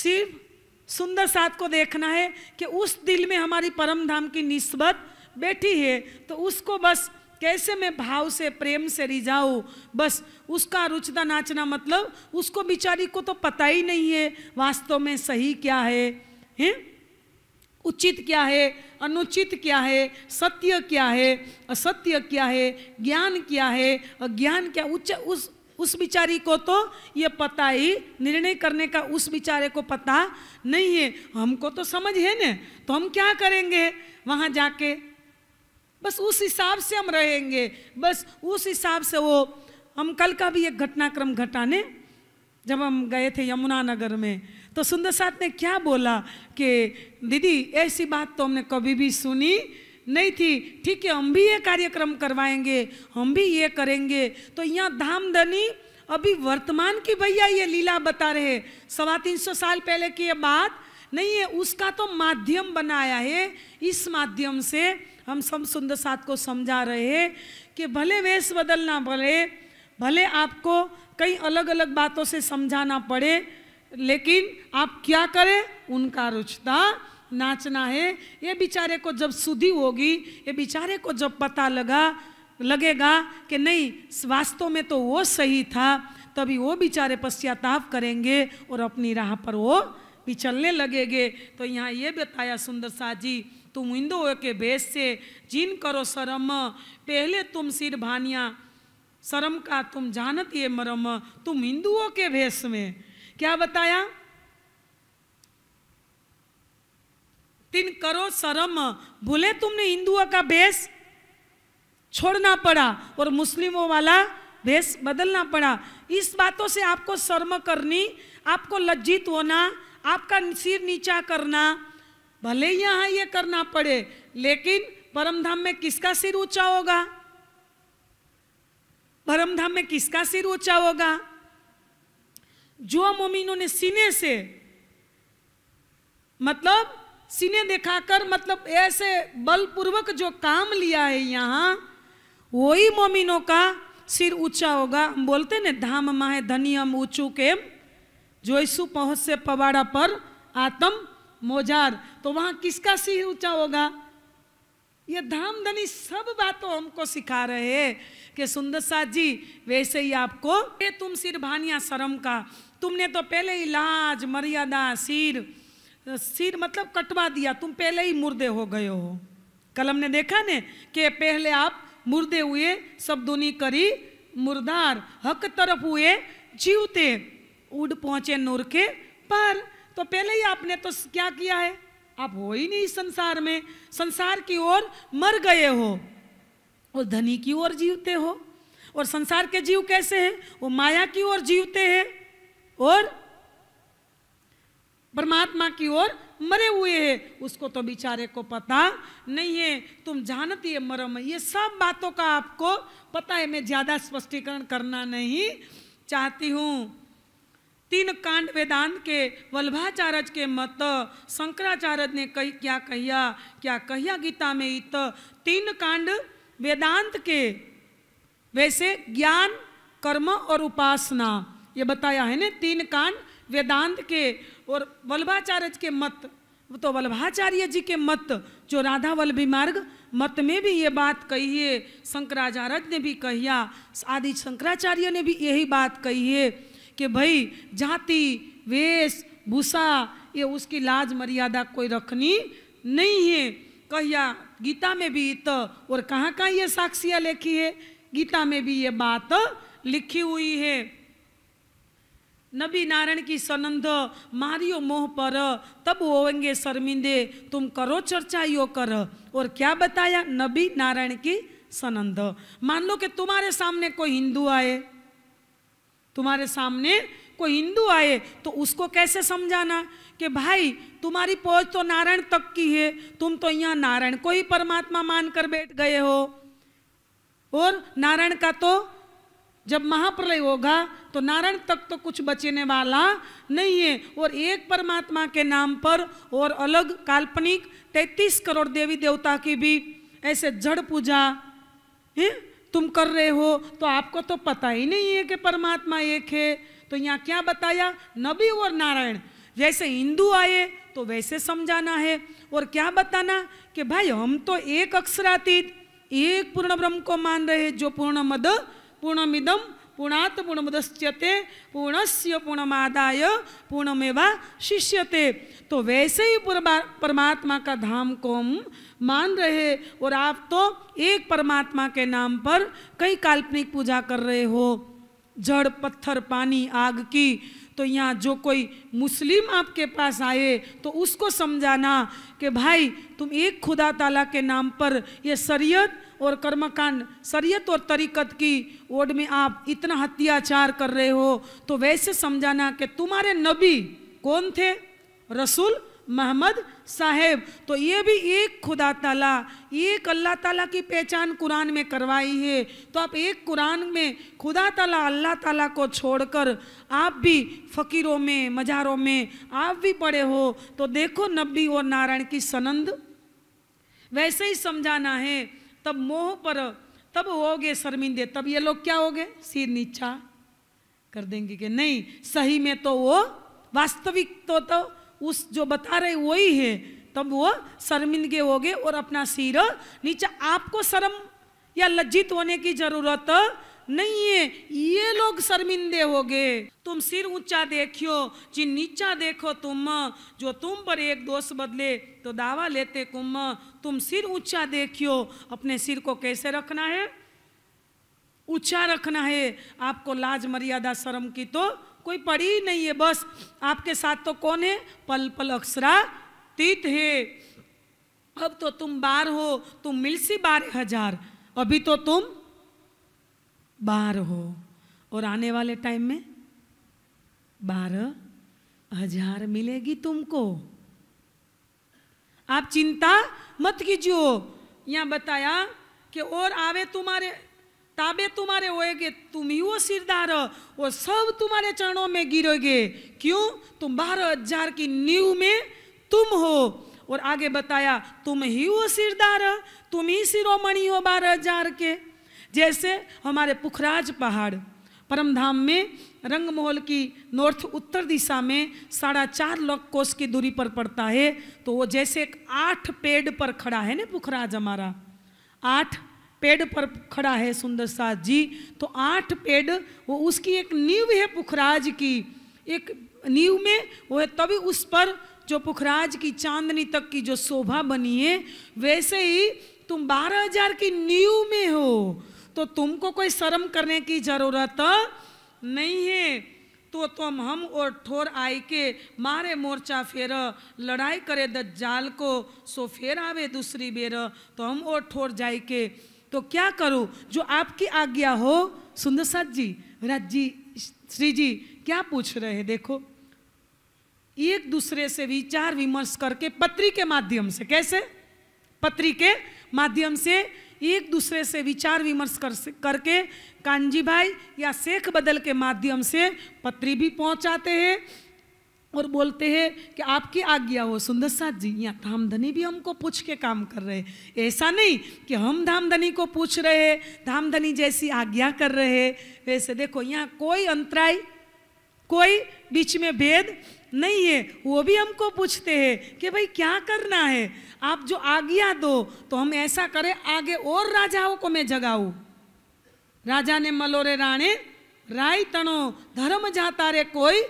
सिर्फ सुंदर साथ को देखना है कि उस दिल में हमारी परम धाम की निस्बत बैठी है तो उसको बस कैसे मैं भाव से प्रेम से रिझाऊँ बस उसका रुचदा नाचना मतलब उसको बिचारी को तो पता ही नहीं है वास्तव में सही क्या है हैं उचित क्या है अनुचित क्या है सत्य क्या है असत्य क्या है ज्ञान क्या है अज्ञान क्या उच्च उस उस बिचारी को तो ये पता ही निर्णय करने का उस बिचारे को पता नहीं है हमको तो समझ है ना तो हम क्या करेंगे वहाँ जाके बस उस हिसाब से हम रहेंगे बस उस हिसाब से वो हम कल का भी एक घटनाक्रम घटाने जब हम गए थे यमुना नगर में तो सुंदर साथ ने क्या बोला कि दीदी ऐसी बात तो हमने कभी भी सुनी नहीं थी ठीक है हम भी ये कार्यक्रम करवाएंगे हम भी ये करेंगे तो यहाँ धामधनी अभी वर्तमान की भैया ये लीला बता रहे सवा तीन सौ साल पहले की ये बात नहीं है उसका तो माध्यम बनाया है इस माध्यम से हम सम सुंदर साथ को समझा रहे हैं कि भले वेश बदलना पड़े भले आपको कई अलग अलग बातों से समझाना पड़े लेकिन आप क्या करें उनका रुचता नाचना है ये बेचारे को जब सुधी होगी ये बेचारे को जब पता लगा लगेगा कि नहीं वास्तव में तो वो सही था तभी वो बेचारे पश्चाताप करेंगे और अपनी राह पर वो भी चलने लगेंगे तो यहाँ ये बताया सुंदर शाह जी तुम इंदो के भेष से जिन करो शरम पहले तुम सिर भानिया शर्म का तुम जानत ये मरम तुम हिंदुओं के भेष में क्या बताया तीन करो शर्म भूले तुमने हिंदुओं का भेष छोड़ना पड़ा और मुस्लिमों वाला भेष बदलना पड़ा इस बातों से आपको शर्म करनी आपको लज्जित होना आपका सिर नीचा करना भले यहाँ ये करना पड़े लेकिन परमधाम में किसका सिर ऊंचा होगा परमधाम में किसका सिर ऊंचा होगा जो मोमिनों ने सीने से मतलब सीने दिखाकर मतलब ऐसे बलपूर्वक जो काम लिया है यहाँ वही मोमिनों का सिर ऊंचा होगा बोलते ना धाम माहे धनियम ऊंचू के जोईसु पहुंच से पवाड़ा पर आत्म मोजार तो वहां किसका सिर ऊंचा होगा ये धाम धनी सब बातों हमको सिखा रहे हैं कि सुंदर सा जी वैसे ही आपको ये तुम सिर भानिया शर्म का तुमने तो पहले ही लाज मर्यादा सिर तो सिर मतलब कटवा दिया तुम पहले ही मुर्दे हो गए हो कलम ने देखा ने कि पहले आप मुर्दे हुए सब दुनी करी मुर्दार हक तरफ हुए जीवते उड़ पहुंचे नूर के पर तो पहले ही आपने तो क्या किया है आप हो ही नहीं संसार में संसार की ओर मर गए हो और धनी की ओर जीवते हो और संसार के जीव कैसे हैं वो माया की ओर जीवते हैं और परमात्मा की ओर मरे हुए हैं उसको तो बिचारे को पता नहीं है तुम जानती है मरम ये सब बातों का आपको पता है मैं ज़्यादा स्पष्टीकरण करना नहीं चाहती हूँ तीन कांड वेदांत के वल्भाचार्य के मत शंकराचार्य ने कही क्या कहिया क्या कहिया गीता में इत तीन कांड वेदांत के वैसे ज्ञान कर्म और उपासना ये बताया है ना तीन कांड वेदांत के और वल्भाचार्य के मत तो वल्भाचार्य जी के मत जो राधा वल्भी मार्ग मत में भी ये बात कही है शंकराचार्य ने भी कहिया आदि शंकराचार्य ने भी यही बात कही है कि भाई जाति वेश भूषा ये उसकी लाज मर्यादा कोई रखनी नहीं है कहिया गीता में भी तो और कहाँ कहाँ ये साक्षियाँ लिखी है गीता में भी ये बात लिखी हुई है नबी नारायण की सनंद मारियो मोह पर तब होंगे शर्मिंदे तुम करो चर्चा यो कर और क्या बताया नबी नारायण की सनंद मान लो कि तुम्हारे सामने कोई हिंदू आए तुम्हारे सामने कोई हिंदू आए तो उसको कैसे समझाना कि भाई तुम्हारी पहुंच तो नारायण तक की है तुम तो यहाँ नारायण को ही परमात्मा मानकर बैठ गए हो और नारायण का तो जब महाप्रलय होगा तो नारायण तक तो कुछ बचने वाला नहीं है और एक परमात्मा के नाम पर और अलग काल्पनिक तैतीस करोड़ देवी देवता की भी ऐसे जड़ पूजा है तुम कर रहे हो तो आपको तो पता ही नहीं है कि परमात्मा एक है तो यहाँ क्या बताया नबी और नारायण जैसे हिंदू आए तो वैसे समझाना है और क्या बताना कि भाई हम तो एक अक्षरातीत एक पूर्ण ब्रह्म को मान रहे जो पूर्ण मद पूर्णमिदम पूर्णात् पूर्णमुदस्यते पूर्णस्य पूर्णमादाय पूर्णमेवा शिष्यते तो वैसे ही परमात्मा का धाम को हम मान रहे और आप तो एक परमात्मा के नाम पर कई काल्पनिक पूजा कर रहे हो जड़ पत्थर पानी आग की तो यहाँ जो कोई मुस्लिम आपके पास आए तो उसको समझाना कि भाई तुम एक खुदा ताला के नाम पर ये शरीयत और कर्मकांड शरीयत और तरीकत की ओड में आप इतना हत्याचार कर रहे हो तो वैसे समझाना कि तुम्हारे नबी कौन थे रसूल मोहम्मद साहेब तो ये भी एक खुदा ताला एक अल्लाह ताला की पहचान कुरान में करवाई है तो आप एक कुरान में खुदा ताला अल्लाह ताला को छोड़कर आप भी फ़कीरों में मज़ारों में आप भी पड़े हो तो देखो नबी और नारायण की सनंद वैसे ही समझाना है तब मोह पर तब हो गए शर्मिंदे तब ये लोग क्या हो गए सिर नीचा कर देंगे कि नहीं सही में तो वो वास्तविक तो तो उस जो बता रहे वही है तब वो शर्मिंदे हो गए और अपना सिर नीचा आपको शर्म या लज्जित होने की जरूरत नहीं है ये लोग शर्मिंदे हो गए तुम सिर ऊंचा देखियो जी नीचा देखो तुम जो तुम पर एक दोष बदले तो दावा लेते कुम तुम सिर ऊंचा देखियो अपने सिर को कैसे रखना है ऊंचा रखना है आपको लाज मर्यादा शर्म की तो कोई पड़ी ही नहीं है बस आपके साथ तो कौन है पल पल अक्षरा तीत है अब तो तुम बार हो तुम मिलसी बारह हजार अभी तो तुम बार हो और आने वाले टाइम में बारह हजार मिलेगी तुमको आप चिंता मत कीजिए यहां बताया कि और आवे तुम्हारे ताबे तुम्हारे होएगे तुम ही वो सिरदार वो सब तुम्हारे चरणों में गिरोगे क्यों तुम बारह हजार की नींव में तुम हो और आगे बताया तुम ही वो सिरदार तुम ही सिरोमणि हो बारह हजार के जैसे हमारे पुखराज पहाड़ परमधाम में रंगमहल की नॉर्थ उत्तर दिशा में साढ़ा चार लाख कोस की दूरी पर पड़ता है तो वो जैसे एक आठ पेड़ पर खड़ा है ना पुखराज हमारा आठ पेड़ पर खड़ा है सुंदर साथ जी तो आठ पेड़ वो उसकी एक नींव है पुखराज की एक नींव में वो है तभी उस पर जो पुखराज की चांदनी तक की जो शोभा बनी है वैसे ही तुम बारह हजार की नींव में हो तो तुमको कोई शर्म करने की जरूरत नहीं है तो तुम हम और ठोर आई के मारे मोर्चा फेर लड़ाई करे दज्जाल को सो फेर आवे दूसरी बेर तो हम और ठोर जाए के तो क्या करूँ जो आपकी आज्ञा हो सुंदर साथ जी राज जी श्री जी क्या पूछ रहे हैं देखो एक दूसरे से विचार विमर्श करके पत्री के माध्यम से कैसे पत्री के माध्यम से एक दूसरे से विचार विमर्श कर करके कांजी भाई या शेख बदल के माध्यम से पत्री भी पहुंचाते हैं और बोलते हैं कि आपकी आज्ञा हो सुंदर साथ जी या धामधनी भी हमको पूछ के काम कर रहे हैं ऐसा नहीं कि हम धामधनी को पूछ रहे हैं धामधनी जैसी आज्ञा कर रहे हैं वैसे देखो यहाँ कोई अंतराय कोई बीच में भेद नहीं है वो भी हमको पूछते हैं कि भाई क्या करना है आप जो आज्ञा दो तो हम ऐसा करें आगे और राजाओं को मैं जगाऊ राजा ने मलोरे राणे राय तणो धर्म जाता रे कोई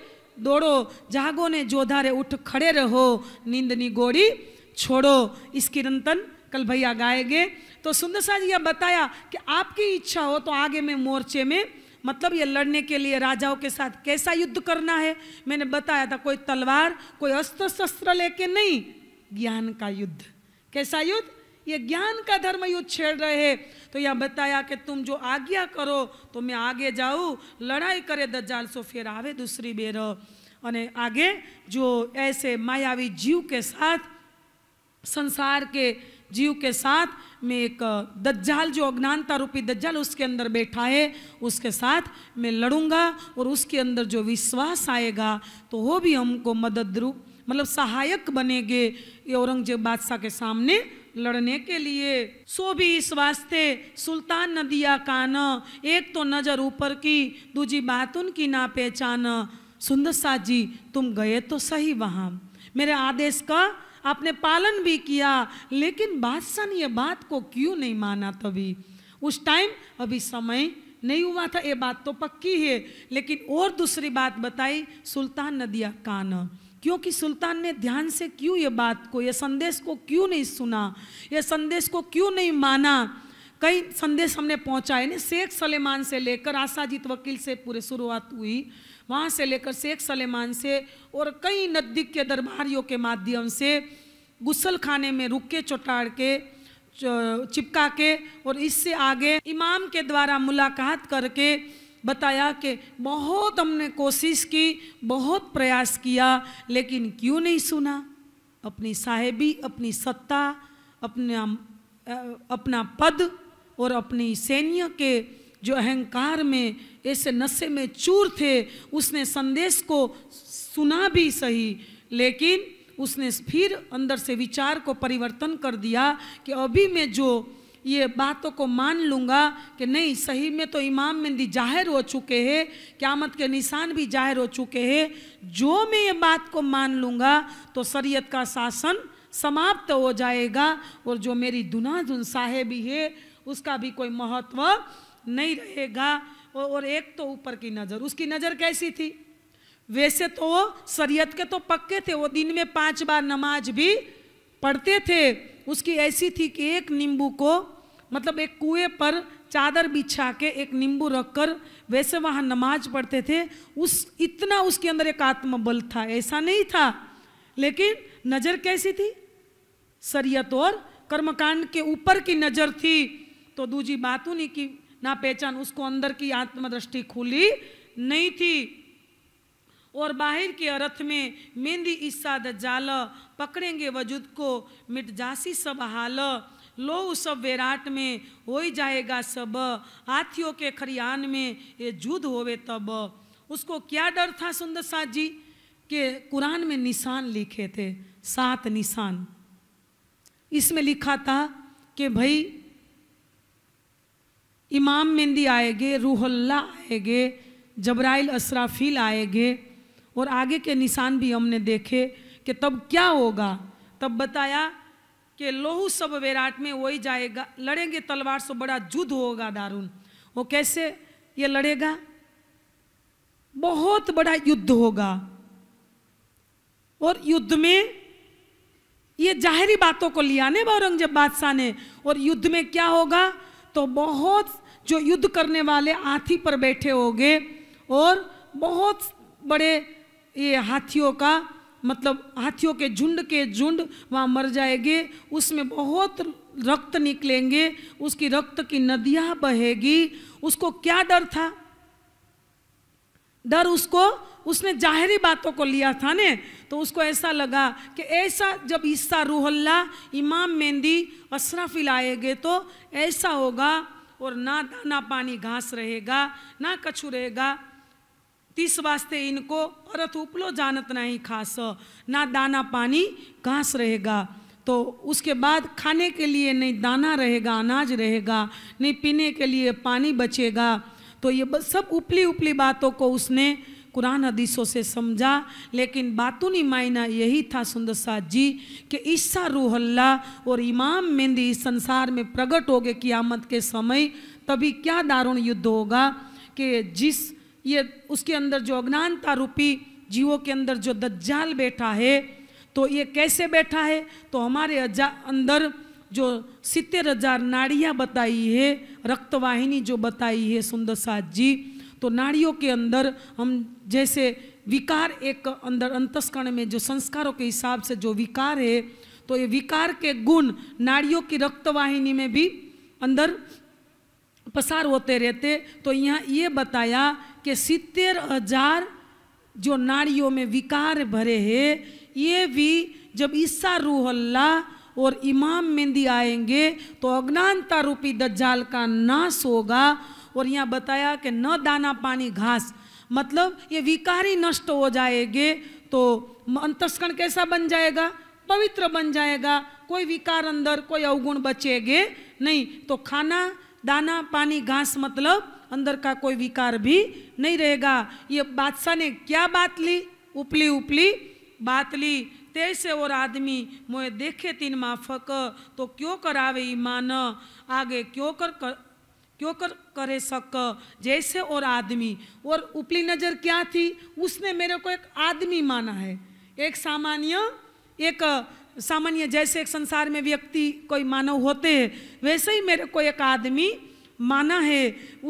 दौड़ो जागो ने जोधारे उठ खड़े रहो नींदनी गोड़ी छोड़ो इस कीर्तन कल भैया गाएंगे तो सुंदर साह जी यह बताया कि आपकी इच्छा हो तो आगे मैं मोर्चे में मतलब ये लड़ने के लिए राजाओं के साथ कैसा युद्ध करना है मैंने बताया था कोई तलवार कोई अस्त्र शस्त्र लेके नहीं ज्ञान का युद्ध कैसा युद्ध ये ज्ञान का धर्म युद्ध छेड़ रहे हैं तो यह बताया कि तुम जो आज्ञा करो तो मैं आगे जाऊँ लड़ाई करे दज्जाल सो फिर आवे दूसरी बेर अने आगे जो ऐसे मायावी जीव के साथ संसार के जीव के साथ मैं एक दज्जाल जो अज्ञानता रूपी दज्जाल उसके अंदर बैठा है उसके साथ मैं लड़ूंगा और उसके अंदर जो विश्वास आएगा तो वो भी हमको मदद रूप मतलब सहायक बनेंगे ये औरंगजेब बादशाह के सामने लड़ने के लिए सो भी इस वास्ते सुल्तान दिया कान एक तो नज़र ऊपर की दूजी बात उनकी ना पहचान सुंदर साह जी तुम गए तो सही वहाँ मेरे आदेश का आपने पालन भी किया लेकिन बादशाह ने ये बात को क्यों नहीं माना तभी उस टाइम अभी समय नहीं हुआ था ये बात तो पक्की है लेकिन और दूसरी बात बताई सुल्तान ने दिया कान क्योंकि सुल्तान ने ध्यान से क्यों ये बात को ये संदेश को क्यों नहीं सुना ये संदेश को क्यों नहीं माना कई संदेश हमने पहुंचाए ना शेख सलेमान से लेकर आशाजीत वकील से पूरे शुरुआत हुई वहाँ से लेकर शेख सलेमान से और कई नज़दीक के दरबारियों के माध्यम से गुस्ल खाने में रुक के चौटाड़ के चिपका के और इससे आगे इमाम के द्वारा मुलाकात करके बताया कि बहुत हमने कोशिश की बहुत प्रयास किया लेकिन क्यों नहीं सुना अपनी साहेबी अपनी सत्ता अपना अपना पद और अपनी सैन्य के जो अहंकार में ऐसे नशे में चूर थे उसने संदेश को सुना भी सही लेकिन उसने फिर अंदर से विचार को परिवर्तन कर दिया कि अभी मैं जो ये बातों को मान लूँगा कि नहीं सही में तो इमाम मंदी जाहिर हो चुके हैं क्यामत के निशान भी जाहिर हो चुके हैं जो मैं ये बात को मान लूँगा तो शरीयत का शासन समाप्त हो जाएगा और जो मेरी दुनाजुन साहेबी है उसका भी कोई महत्व नहीं रहेगा और एक तो ऊपर की नज़र उसकी नज़र कैसी थी वैसे तो वो शरीयत के तो पक्के थे वो दिन में पांच बार नमाज भी पढ़ते थे उसकी ऐसी थी कि एक नींबू को मतलब एक कुएं पर चादर बिछा के एक नींबू रखकर वैसे वहाँ नमाज पढ़ते थे उस इतना उसके अंदर एक आत्मबल था ऐसा नहीं था लेकिन नज़र कैसी थी शरीयत और कर्मकांड के ऊपर की नज़र थी तो दूजी बात उन्हीं की ना पहचान उसको अंदर की आत्मदृष्टि खुली नहीं थी और बाहर के अर्थ में मेहंदी द जाल पकड़ेंगे वजूद को मिट जासी सब हाल लो सब विराट में हो ही जाएगा सब हाथियों के खरियान में ये जुद होवे तब उसको क्या डर था सुंदर साथ जी के कुरान में निशान लिखे थे सात निशान इसमें लिखा था कि भाई इमाम मेहंदी आएंगे रूहल्ला आएंगे जबराइल असराफील आएंगे और आगे के निशान भी हमने देखे कि तब क्या होगा तब बताया कि लोहू सब विराट में वही जाएगा लड़ेंगे तलवार से बड़ा युद्ध होगा दारुण वो कैसे ये लड़ेगा बहुत बड़ा युद्ध होगा और युद्ध में ये जाहिरी बातों को लिया ने औरंगजेब बादशाह ने और युद्ध में क्या होगा तो बहुत जो युद्ध करने वाले हाथी पर बैठे होंगे और बहुत बड़े ये हाथियों का मतलब हाथियों के झुंड के झुंड वहाँ मर जाएंगे उसमें बहुत रक्त निकलेंगे उसकी रक्त की नदियाँ बहेगी उसको क्या डर था डर उसको उसने जाहरी बातों को लिया था ने तो उसको ऐसा लगा कि ऐसा जब ईसा रूहल्ला इमाम मेहंदी अशरफ लाएंगे तो ऐसा होगा और ना दाना पानी घास रहेगा ना कछु रहेगा तीस वास्ते इनको अरथ उपलो जानत नहीं खास ना दाना पानी घास रहेगा तो उसके बाद खाने के लिए नहीं दाना रहेगा अनाज रहेगा नहीं पीने के लिए पानी बचेगा तो ये सब उपली उपली बातों को उसने कुरान हदीसों से समझा लेकिन बातूनी मायना यही था सुंदर साहद जी कि ईसा रूहल्ला और इमाम मेहंदी इस संसार में प्रकट हो गए क़ियामत के समय तभी क्या दारुण युद्ध होगा कि जिस ये उसके अंदर जो अज्ञानता रूपी जीवों के अंदर जो दज्जाल बैठा है तो ये कैसे बैठा है तो हमारे अंदर जो सितर हजार नाड़ियाँ बताई है रक्तवाहिनी जो बताई है सुंदर साहद जी तो नाड़ियों के अंदर हम जैसे विकार एक अंदर अंतस्करण में जो संस्कारों के हिसाब से जो विकार है तो ये विकार के गुण नाड़ियों की रक्तवाहिनी में भी अंदर पसार होते रहते तो यहाँ ये बताया कि सितर हजार जो नाड़ियों में विकार भरे हैं ये भी जब ईसा रूहल्ला और इमाम मेहंदी आएंगे तो अज्ञानता रूपी दज्जाल का नाश होगा और यहाँ बताया कि न दाना पानी घास मतलब ये विकारी नष्ट हो जाएंगे तो अंतस्करण कैसा बन जाएगा पवित्र बन जाएगा कोई विकार अंदर कोई अवगुण बचेगे नहीं तो खाना दाना पानी घास मतलब अंदर का कोई विकार भी नहीं रहेगा ये बादशाह ने क्या बात ली उपली उपली बात ली तैसे और आदमी मोए देखे तीन माफक तो क्यों करावे ईमान आगे क्यों कर, कर क्यों कर करे सक जैसे और आदमी और उपली नज़र क्या थी उसने मेरे को एक आदमी माना है एक सामान्य एक सामान्य जैसे एक संसार में व्यक्ति कोई मानव होते हैं वैसे ही मेरे को एक आदमी माना है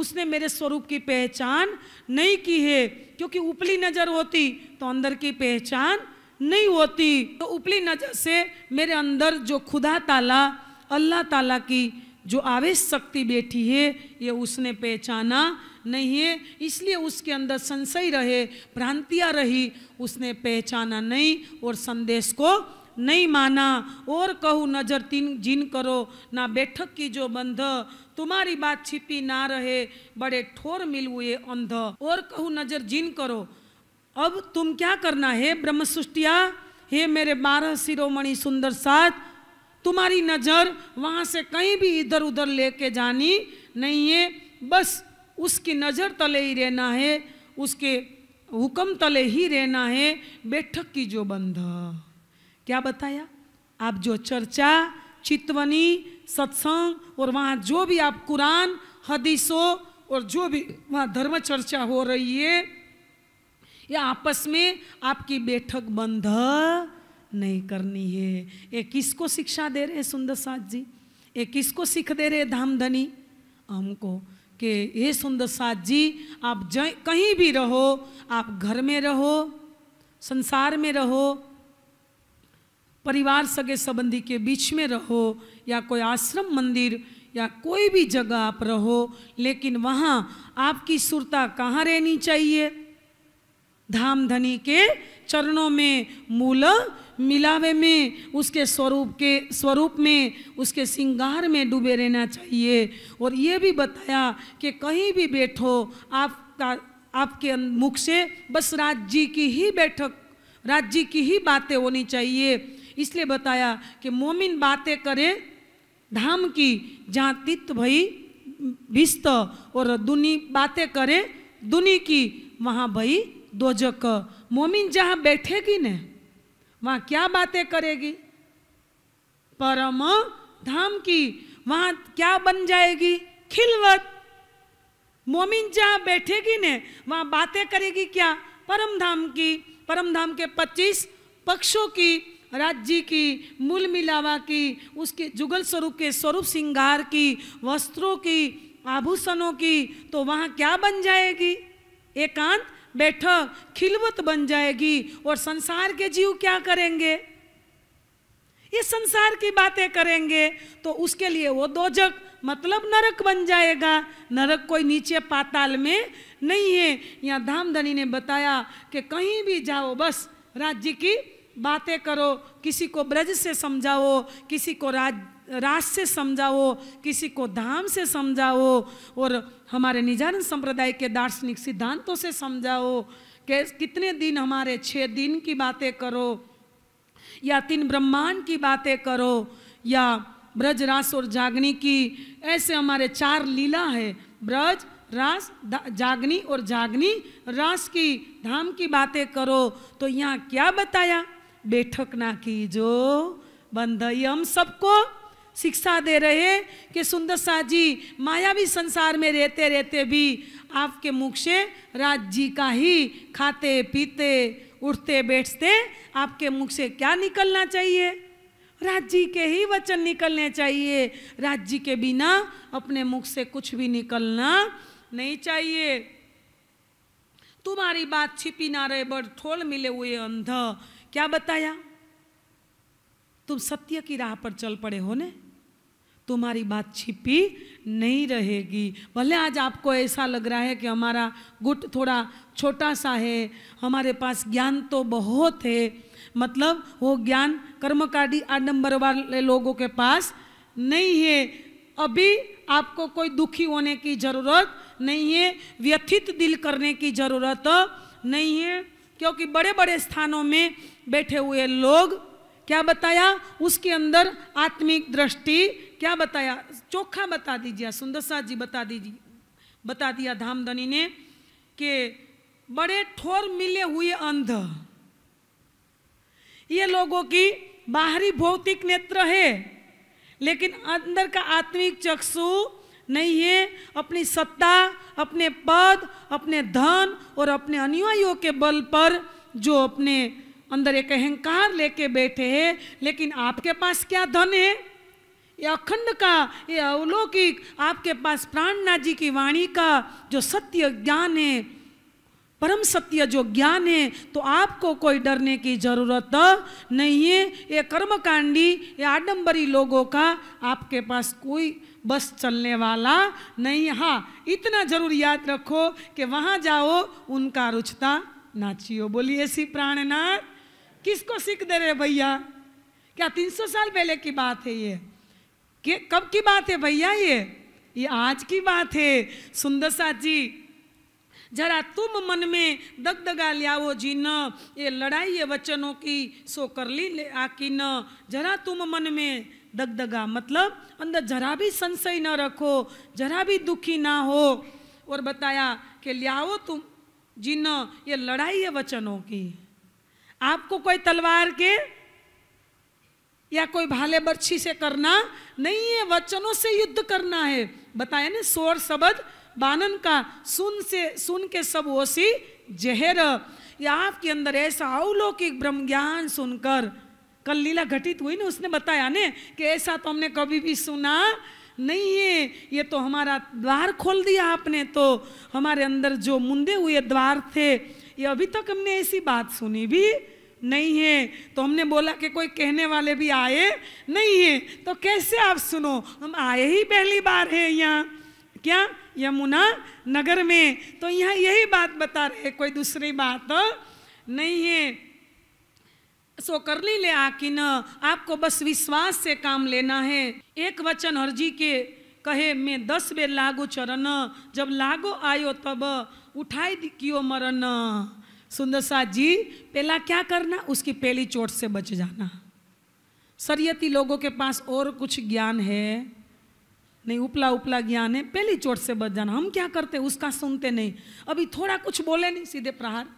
उसने मेरे स्वरूप की पहचान नहीं की है क्योंकि उपली नज़र होती तो अंदर की पहचान नहीं होती तो उपली नज़र से मेरे अंदर जो खुदा ताला अल्लाह ताला की जो आवेश शक्ति बैठी है ये उसने पहचाना नहीं है इसलिए उसके अंदर संशय रहे भ्रांतियाँ रही उसने पहचाना नहीं और संदेश को नहीं माना और कहूँ नजर तीन जिन करो ना बैठक की जो बंध तुम्हारी बात छिपी ना रहे बड़े ठोर मिल हुए अंध और कहूँ नजर जिन करो अब तुम क्या करना है ब्रह्म सृष्टिया हे मेरे बारह शिरोमणि सुंदर साथ तुम्हारी नज़र वहाँ से कहीं भी इधर उधर लेके जानी नहीं है बस उसकी नज़र तले ही रहना है उसके हुक्म तले ही रहना है बैठक की जो बंध क्या बताया आप जो चर्चा चितवनी सत्संग और वहाँ जो भी आप कुरान हदीसों और जो भी वहाँ धर्म चर्चा हो रही है या आपस में आपकी बैठक बंध नहीं करनी है ये किसको शिक्षा दे रहे सुंदर साथ जी ये किसको सीख दे रहे धाम धनी हमको कि ये सुंदर साथ जी आप जय कहीं भी रहो आप घर में रहो संसार में रहो परिवार सगे संबंधी के बीच में रहो या कोई आश्रम मंदिर या कोई भी जगह आप रहो लेकिन वहाँ आपकी सुरता कहाँ रहनी चाहिए धाम धनी के चरणों में मूल मिलावे में उसके स्वरूप के स्वरूप में उसके श्रृंगार में डूबे रहना चाहिए और ये भी बताया कि कहीं भी बैठो आपका आपके मुख से बस राज्य की ही बैठक राज्य की ही बातें होनी चाहिए इसलिए बताया कि मोमिन बातें करे धाम की जहाँ तित्त भई भिस्त और दुनी बातें करे दुनी की वहाँ भई दोजक मोमिन जहाँ बैठेगी न वहां क्या बातें करेगी परम धाम की वहां क्या बन जाएगी खिलवत मोमिन जहाँ बैठेगी ने वहाँ बातें करेगी क्या परम धाम की परम धाम के 25 पक्षों की राज्य की मूल मिलावा की उसके जुगल स्वरूप के स्वरूप श्रृंगार की वस्त्रों की आभूषणों की तो वहाँ क्या बन जाएगी एकांत बैठक खिलवत बन जाएगी और संसार के जीव क्या करेंगे ये संसार की बातें करेंगे तो उसके लिए वो दोजक मतलब नरक बन जाएगा नरक कोई नीचे पाताल में नहीं है यहाँ धामधनी ने बताया कि कहीं भी जाओ बस राज्य की बातें करो किसी को ब्रज से समझाओ किसी को राज रास से समझाओ किसी को धाम से समझाओ और हमारे निजानंद संप्रदाय के दार्शनिक सिद्धांतों से समझाओ कि कितने दिन हमारे छः दिन की बातें करो या तीन ब्रह्मांड की बातें करो या ब्रज रास और जागनी की ऐसे हमारे चार लीला है ब्रज रास जागनी और जागनी रास की धाम की बातें करो तो यहाँ क्या बताया बैठक ना की जो बंधई हम सबको शिक्षा दे रहे कि सुंदर शाह जी माया भी संसार में रहते रहते भी आपके मुख से राज जी का ही खाते पीते उठते बैठते आपके मुख से क्या निकलना चाहिए राज जी के ही वचन निकलने चाहिए राज जी के बिना अपने मुख से कुछ भी निकलना नहीं चाहिए तुम्हारी बात छिपी ना रहे बड़ ठोल मिले हुए अंध क्या बताया तुम सत्य की राह पर चल पड़े हो ना तुम्हारी बात छिपी नहीं रहेगी भले आज आपको ऐसा लग रहा है कि हमारा गुट थोड़ा छोटा सा है हमारे पास ज्ञान तो बहुत है मतलब वो ज्ञान कर्मकांडी आडम्बर वाले लोगों के पास नहीं है अभी आपको कोई दुखी होने की ज़रूरत नहीं है व्यथित दिल करने की ज़रूरत नहीं है क्योंकि बड़े बड़े स्थानों में बैठे हुए लोग क्या बताया उसके अंदर आत्मिक दृष्टि क्या बताया चोखा बता दीजिए सुंदर साथ जी बता दीजिए बता दिया धामधनी ने कि बड़े ठोर मिले हुए अंध ये लोगों की बाहरी भौतिक नेत्र है लेकिन अंदर का आत्मिक चक्षु नहीं है अपनी सत्ता अपने पद अपने धन और अपने अनुयायियों के बल पर जो अपने अंदर एक अहंकार लेके बैठे हैं लेकिन आपके पास क्या धन है ये अखंड का ये अवलौकिक आपके पास ना जी की वाणी का जो सत्य ज्ञान है परम सत्य जो ज्ञान है तो आपको कोई डरने की जरूरत नहीं है ये कर्मकांडी ये आडम्बरी लोगों का आपके पास कोई बस चलने वाला नहीं हाँ इतना जरूर याद रखो कि वहाँ जाओ उनका रुचता नाचियो बोलिए प्राण प्राणनाथ किसको सीख दे रहे भैया क्या 300 साल पहले की बात है ये कि कब की बात है भैया ये ये आज की बात है सुंदर साथ जी जरा तुम मन में दग लिया लियाओ जी न ये लड़ाई है वचनों की सो कर ली ले आकी न जरा तुम मन में दग दगा मतलब अंदर जरा भी संशय न रखो जरा भी दुखी ना हो और बताया कि लियाओ तुम जी न ये लड़ाई है वचनों की आपको कोई तलवार के या कोई भाले बर्छी से करना नहीं है वचनों से युद्ध करना है बताया ना सोर शब्द बानन का सुन से सुन के सब ओसी जहर या आपके अंदर ऐसा अवलौकिक ब्रह्म ज्ञान सुनकर कल लीला घटित हुई ना उसने बताया ने कि ऐसा तो हमने कभी भी सुना नहीं है ये तो हमारा द्वार खोल दिया आपने तो हमारे अंदर जो मुंदे हुए द्वार थे ये अभी तक हमने ऐसी बात सुनी भी नहीं है तो हमने बोला कि कोई कहने वाले भी आए नहीं है तो कैसे आप सुनो हम आए ही पहली बार है यहाँ क्या यमुना नगर में तो यहाँ यही बात बता रहे कोई दूसरी बात नहीं है सो कर ली ले न आपको बस विश्वास से काम लेना है एक वचन हरजी के कहे मैं दस बेर लागू चरण जब लागो आयो तब उठाई कियो मरन सुंदर साहब जी पहला क्या करना उसकी पहली चोट से बच जाना सरयती लोगों के पास और कुछ ज्ञान है नहीं उपला उपला ज्ञान है पहली चोट से बच जाना हम क्या करते उसका सुनते नहीं अभी थोड़ा कुछ बोले नहीं सीधे प्रहार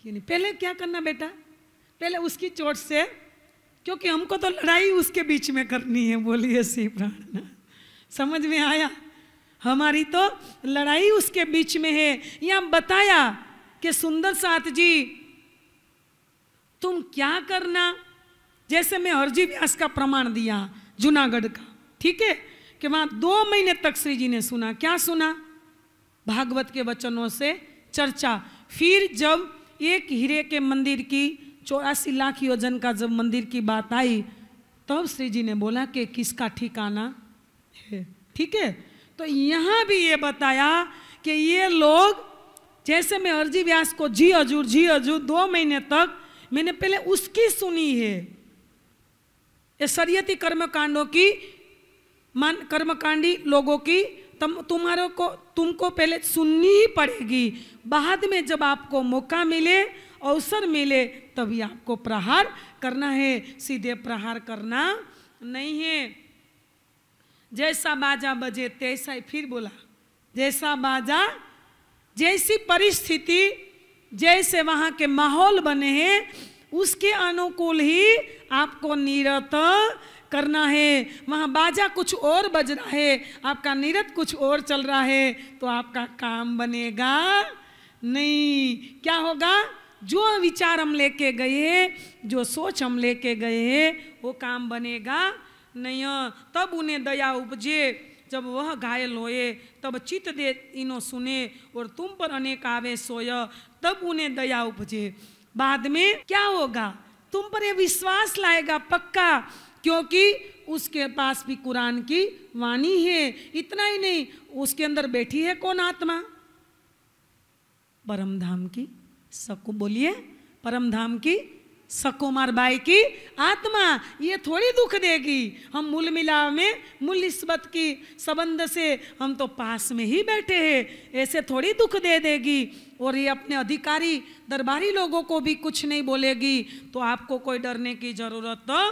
क्यों नहीं पहले क्या करना बेटा पहले उसकी चोट से क्योंकि हमको तो लड़ाई उसके बीच में करनी है बोलिए सी प्रार्थना समझ में आया हमारी तो लड़ाई उसके बीच में है या बताया कि सुंदर साथ जी तुम क्या करना जैसे मैं हरजी व्यास का प्रमाण दिया जूनागढ़ का ठीक है कि वहां दो महीने तक श्री जी ने सुना क्या सुना भागवत के वचनों से चर्चा फिर जब एक हीरे के मंदिर की चौरासी लाख योजन का जब मंदिर की बात आई तब तो श्री जी ने बोला कि किसका ठिकाना है ठीक है तो यहां भी ये बताया कि ये लोग जैसे मैं अर्जी व्यास को जी हजूर जी हजूर दो महीने तक मैंने पहले उसकी सुनी है ये शरीयती कर्मकांडों की मान कर्मकांडी लोगों की तम तुम्हारों को तुमको पहले सुननी ही पड़ेगी बाद में जब आपको मौका मिले अवसर मिले तभी आपको प्रहार करना है सीधे प्रहार करना नहीं है जैसा बाजा बजे तैसा ही फिर बोला जैसा बाजा जैसी परिस्थिति जैसे वहाँ के माहौल बने हैं उसके अनुकूल ही आपको निरत करना है वहाँ बाजा कुछ और बज रहा है आपका निरत कुछ और चल रहा है तो आपका काम बनेगा नहीं क्या होगा जो विचार हम लेके गए हैं जो सोच हम लेके गए हैं वो काम बनेगा नहीं तब उन्हें दया उपजे जब वह घायल होए तब चित दे इनो सुने और तुम पर अनेक आवे सोय तब उन्हें दया उपजे बाद में क्या होगा तुम पर यह विश्वास लाएगा पक्का क्योंकि उसके पास भी कुरान की वाणी है इतना ही नहीं उसके अंदर बैठी है कौन आत्मा परम धाम की सबको बोलिए परम धाम की सकुमार भाई की आत्मा ये थोड़ी दुख देगी हम मूल मिलाव में मूल निस्बत की संबंध से हम तो पास में ही बैठे हैं ऐसे थोड़ी दुख दे देगी और ये अपने अधिकारी दरबारी लोगों को भी कुछ नहीं बोलेगी तो आपको कोई डरने की जरूरत तो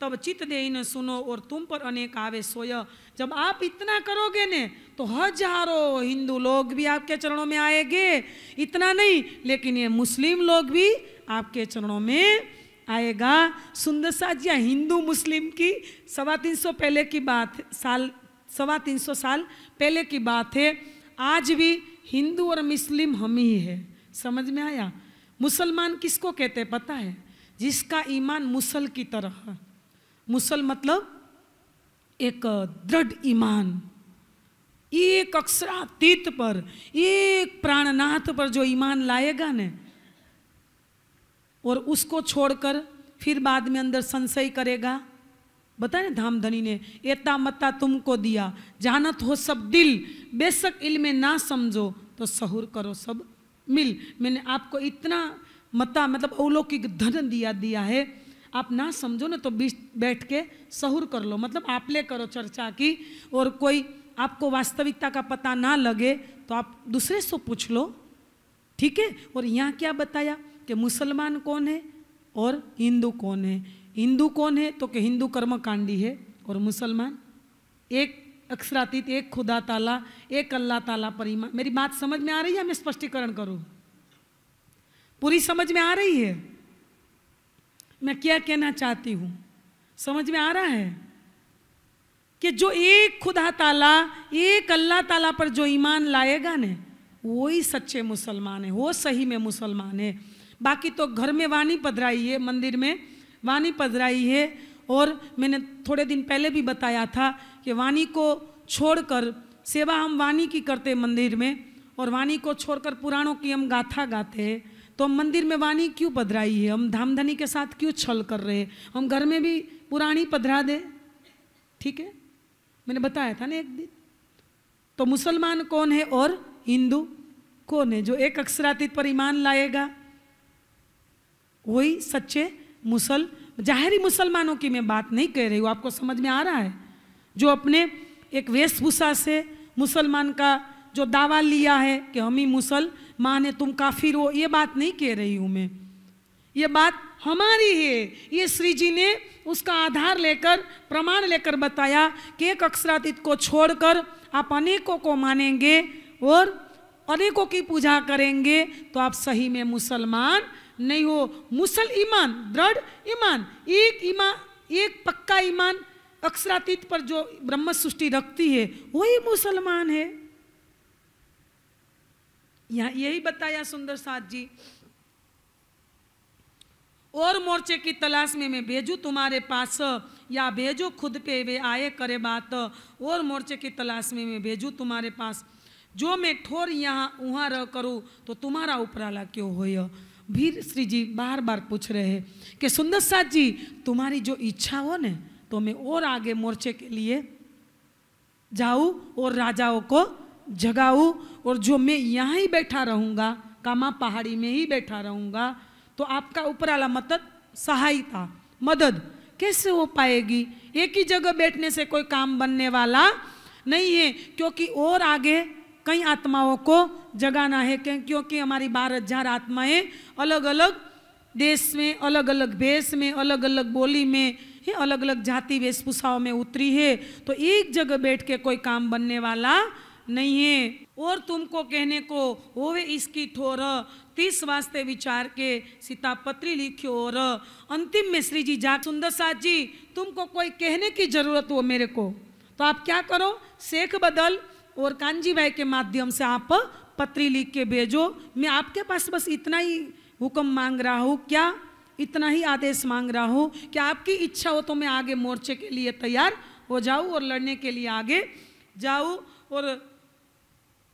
तब चित दे सुनो और तुम पर अनेक आवे सोय जब आप इतना करोगे ने तो हजारों हिंदू लोग भी आपके चरणों में आएंगे इतना नहीं लेकिन ये मुस्लिम लोग भी आपके चरणों में आएगा सुंदर साजिया हिंदू मुस्लिम की सवा तीन सौ पहले की बात साल सवा तीन सौ साल पहले की बात है आज भी हिंदू और मुस्लिम हम ही है समझ में आया मुसलमान किसको कहते पता है जिसका ईमान मुसल की तरह मुसल मतलब एक दृढ़ ईमान एक अक्षरातीत पर एक प्राणनाथ पर जो ईमान लाएगा ने और उसको छोड़कर फिर बाद में अंदर संशय करेगा बताए ना धनी ने एता मत्ता तुमको दिया जानत हो सब दिल बेशक में ना समझो तो सहूर करो सब मिल मैंने आपको इतना मता मतलब अलौकिक धन दिया दिया है आप ना समझो ना तो बीच बैठ के सहूर कर लो मतलब आप ले करो चर्चा की और कोई आपको वास्तविकता का पता ना लगे तो आप दूसरे से पूछ लो ठीक है और यहाँ क्या बताया कि मुसलमान कौन है और हिंदू कौन है हिंदू कौन है तो कि हिंदू कर्मकांडी है और मुसलमान एक अक्षरातीत एक खुदा ताला एक अल्लाह ताला परिमा मेरी बात समझ में आ रही है मैं स्पष्टीकरण करूँ पूरी समझ में आ रही है मैं क्या कहना चाहती हूँ समझ में आ रहा है कि जो एक खुदा ताला एक अल्लाह ताला पर जो ईमान लाएगा ने ही सच्चे मुसलमान है वो सही में मुसलमान है बाकी तो घर में वाणी पधराई है मंदिर में वाणी पधराई है और मैंने थोड़े दिन पहले भी बताया था कि वाणी को छोड़कर सेवा हम वाणी की करते मंदिर में और वाणी को छोड़कर पुराणों की हम गाथा गाते हैं तो हम मंदिर में वाणी क्यों पधराई है हम धामधनी के साथ क्यों छल कर रहे हैं हम घर में भी पुरानी पधरा दे ठीक है मैंने बताया था ना एक दिन तो मुसलमान कौन है और हिंदू कौन है जो एक अक्षरातीत पर ईमान लाएगा वही सच्चे मुसल जाहरी मुसलमानों की मैं बात नहीं कह रही हूँ आपको समझ में आ रहा है जो अपने एक वेशभूषा से मुसलमान का जो दावा लिया है कि हम ही मुसल माँ ने तुम काफिर हो ये बात नहीं कह रही हूँ मैं ये बात हमारी है ये श्री जी ने उसका आधार लेकर प्रमाण लेकर बताया कि एक अक्षरातीत को छोड़कर आप अनेकों को मानेंगे और अनेकों की पूजा करेंगे तो आप सही में मुसलमान नहीं हो मुसल ईमान दृढ़ ईमान एक ईमान एक पक्का ईमान अक्षरातीत पर जो ब्रह्म सृष्टि रखती है वही मुसलमान है यहां यही बताया सुंदर साथ जी और मोर्चे की तलाश में मैं भेजू तुम्हारे पास या भेजू खुद पे वे आए करे बात और मोर्चे की तलाश में मैं भेजू तुम्हारे पास जो मैं ठोर यहाँ वहाँ रह करूँ तो तुम्हारा उपराला क्यों हो भीर श्री जी बार बार पूछ रहे हैं कि सुंदर साथ जी तुम्हारी जो इच्छा हो न तो मैं और आगे मोर्चे के लिए जाऊँ और राजाओं को जगाऊ और जो मैं यहाँ ही बैठा रहूँगा कामा पहाड़ी में ही बैठा रहूँगा तो आपका उपराला मदद सहायता मदद कैसे हो पाएगी एक ही जगह बैठने से कोई काम बनने वाला नहीं है क्योंकि और आगे कई आत्माओं को जगाना है क्योंकि हमारी बारह हजार आत्माएं अलग अलग देश में अलग अलग भेष में अलग अलग बोली में ये अलग अलग जाति वेशभूषाओं में उतरी है तो एक जगह बैठ के कोई काम बनने वाला नहीं है और तुमको कहने को होवे इसकी ठोर तीस वास्ते विचार के सीता पत्री लिखियो और अंतिम में श्री जी जा सुंदर साथ जी तुमको कोई कहने की जरूरत हो मेरे को तो आप क्या करो शेख बदल और कांजी भाई के माध्यम से आप पत्री लिख के भेजो मैं आपके पास बस इतना ही हुक्म मांग रहा हूँ क्या इतना ही आदेश मांग रहा हूँ कि आपकी इच्छा हो तो मैं आगे मोर्चे के लिए तैयार हो जाऊँ और लड़ने के लिए आगे जाऊँ और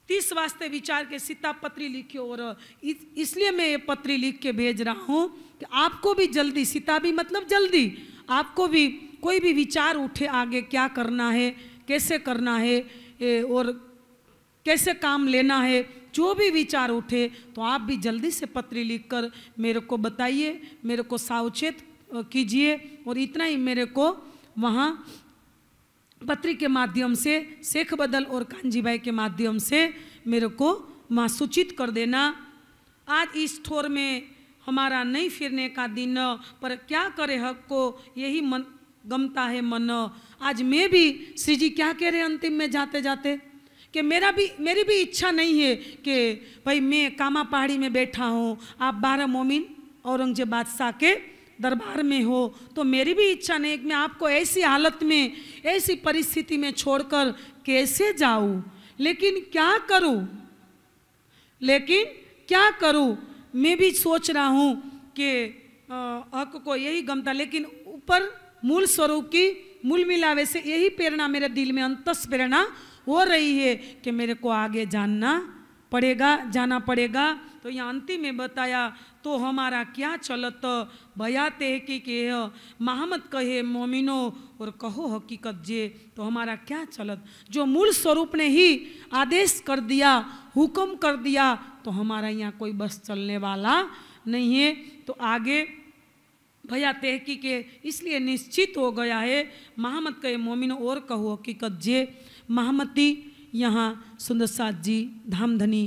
तीस वास्ते विचार के सीता पत्री लिखियो और इस, इसलिए मैं ये पत्री लिख के भेज रहा हूँ कि आपको भी जल्दी सीता भी मतलब जल्दी आपको भी कोई भी विचार उठे आगे क्या करना है कैसे करना है ए, और कैसे काम लेना है जो भी विचार उठे तो आप भी जल्दी से पत्री लिखकर मेरे को बताइए मेरे को सावचेत कीजिए और इतना ही मेरे को वहाँ पत्री के माध्यम से शेख बदल और कांजी भाई के माध्यम से मेरे को माँ सूचित कर देना आज इस ठोर में हमारा नहीं फिरने का दिन पर क्या करे हक को यही मन गमता है मन आज मैं भी श्री जी क्या कह रहे अंतिम में जाते जाते कि मेरा भी मेरी भी इच्छा नहीं है कि भाई मैं कामा पहाड़ी में बैठा हूँ आप बारह मोमिन औरंगजेब बादशाह के दरबार में हो तो मेरी भी इच्छा नहीं मैं आपको ऐसी हालत में ऐसी परिस्थिति में छोड़कर कैसे जाऊं लेकिन क्या करूं लेकिन क्या करूं मैं भी सोच रहा हूं कि हक को यही गम था लेकिन ऊपर मूल स्वरूप की मूल मिलावे से यही प्रेरणा मेरे दिल में अंतस प्रेरणा हो रही है कि मेरे को आगे जानना पड़ेगा जाना पड़ेगा तो यहाँ अंतिम में बताया तो हमारा क्या चलत बयाते कि के महामत कहे मोमिनो और कहो हकीकत जे तो हमारा क्या चलत जो मूल स्वरूप ने ही आदेश कर दिया हुक्म कर दिया तो हमारा यहाँ कोई बस चलने वाला नहीं है तो आगे भैया तहकी के इसलिए निश्चित हो गया है महामत कहे मोमिनो और कहो हकीकत जे महामती यहाँ सुंदर सुंदरसाद जी धाम धनी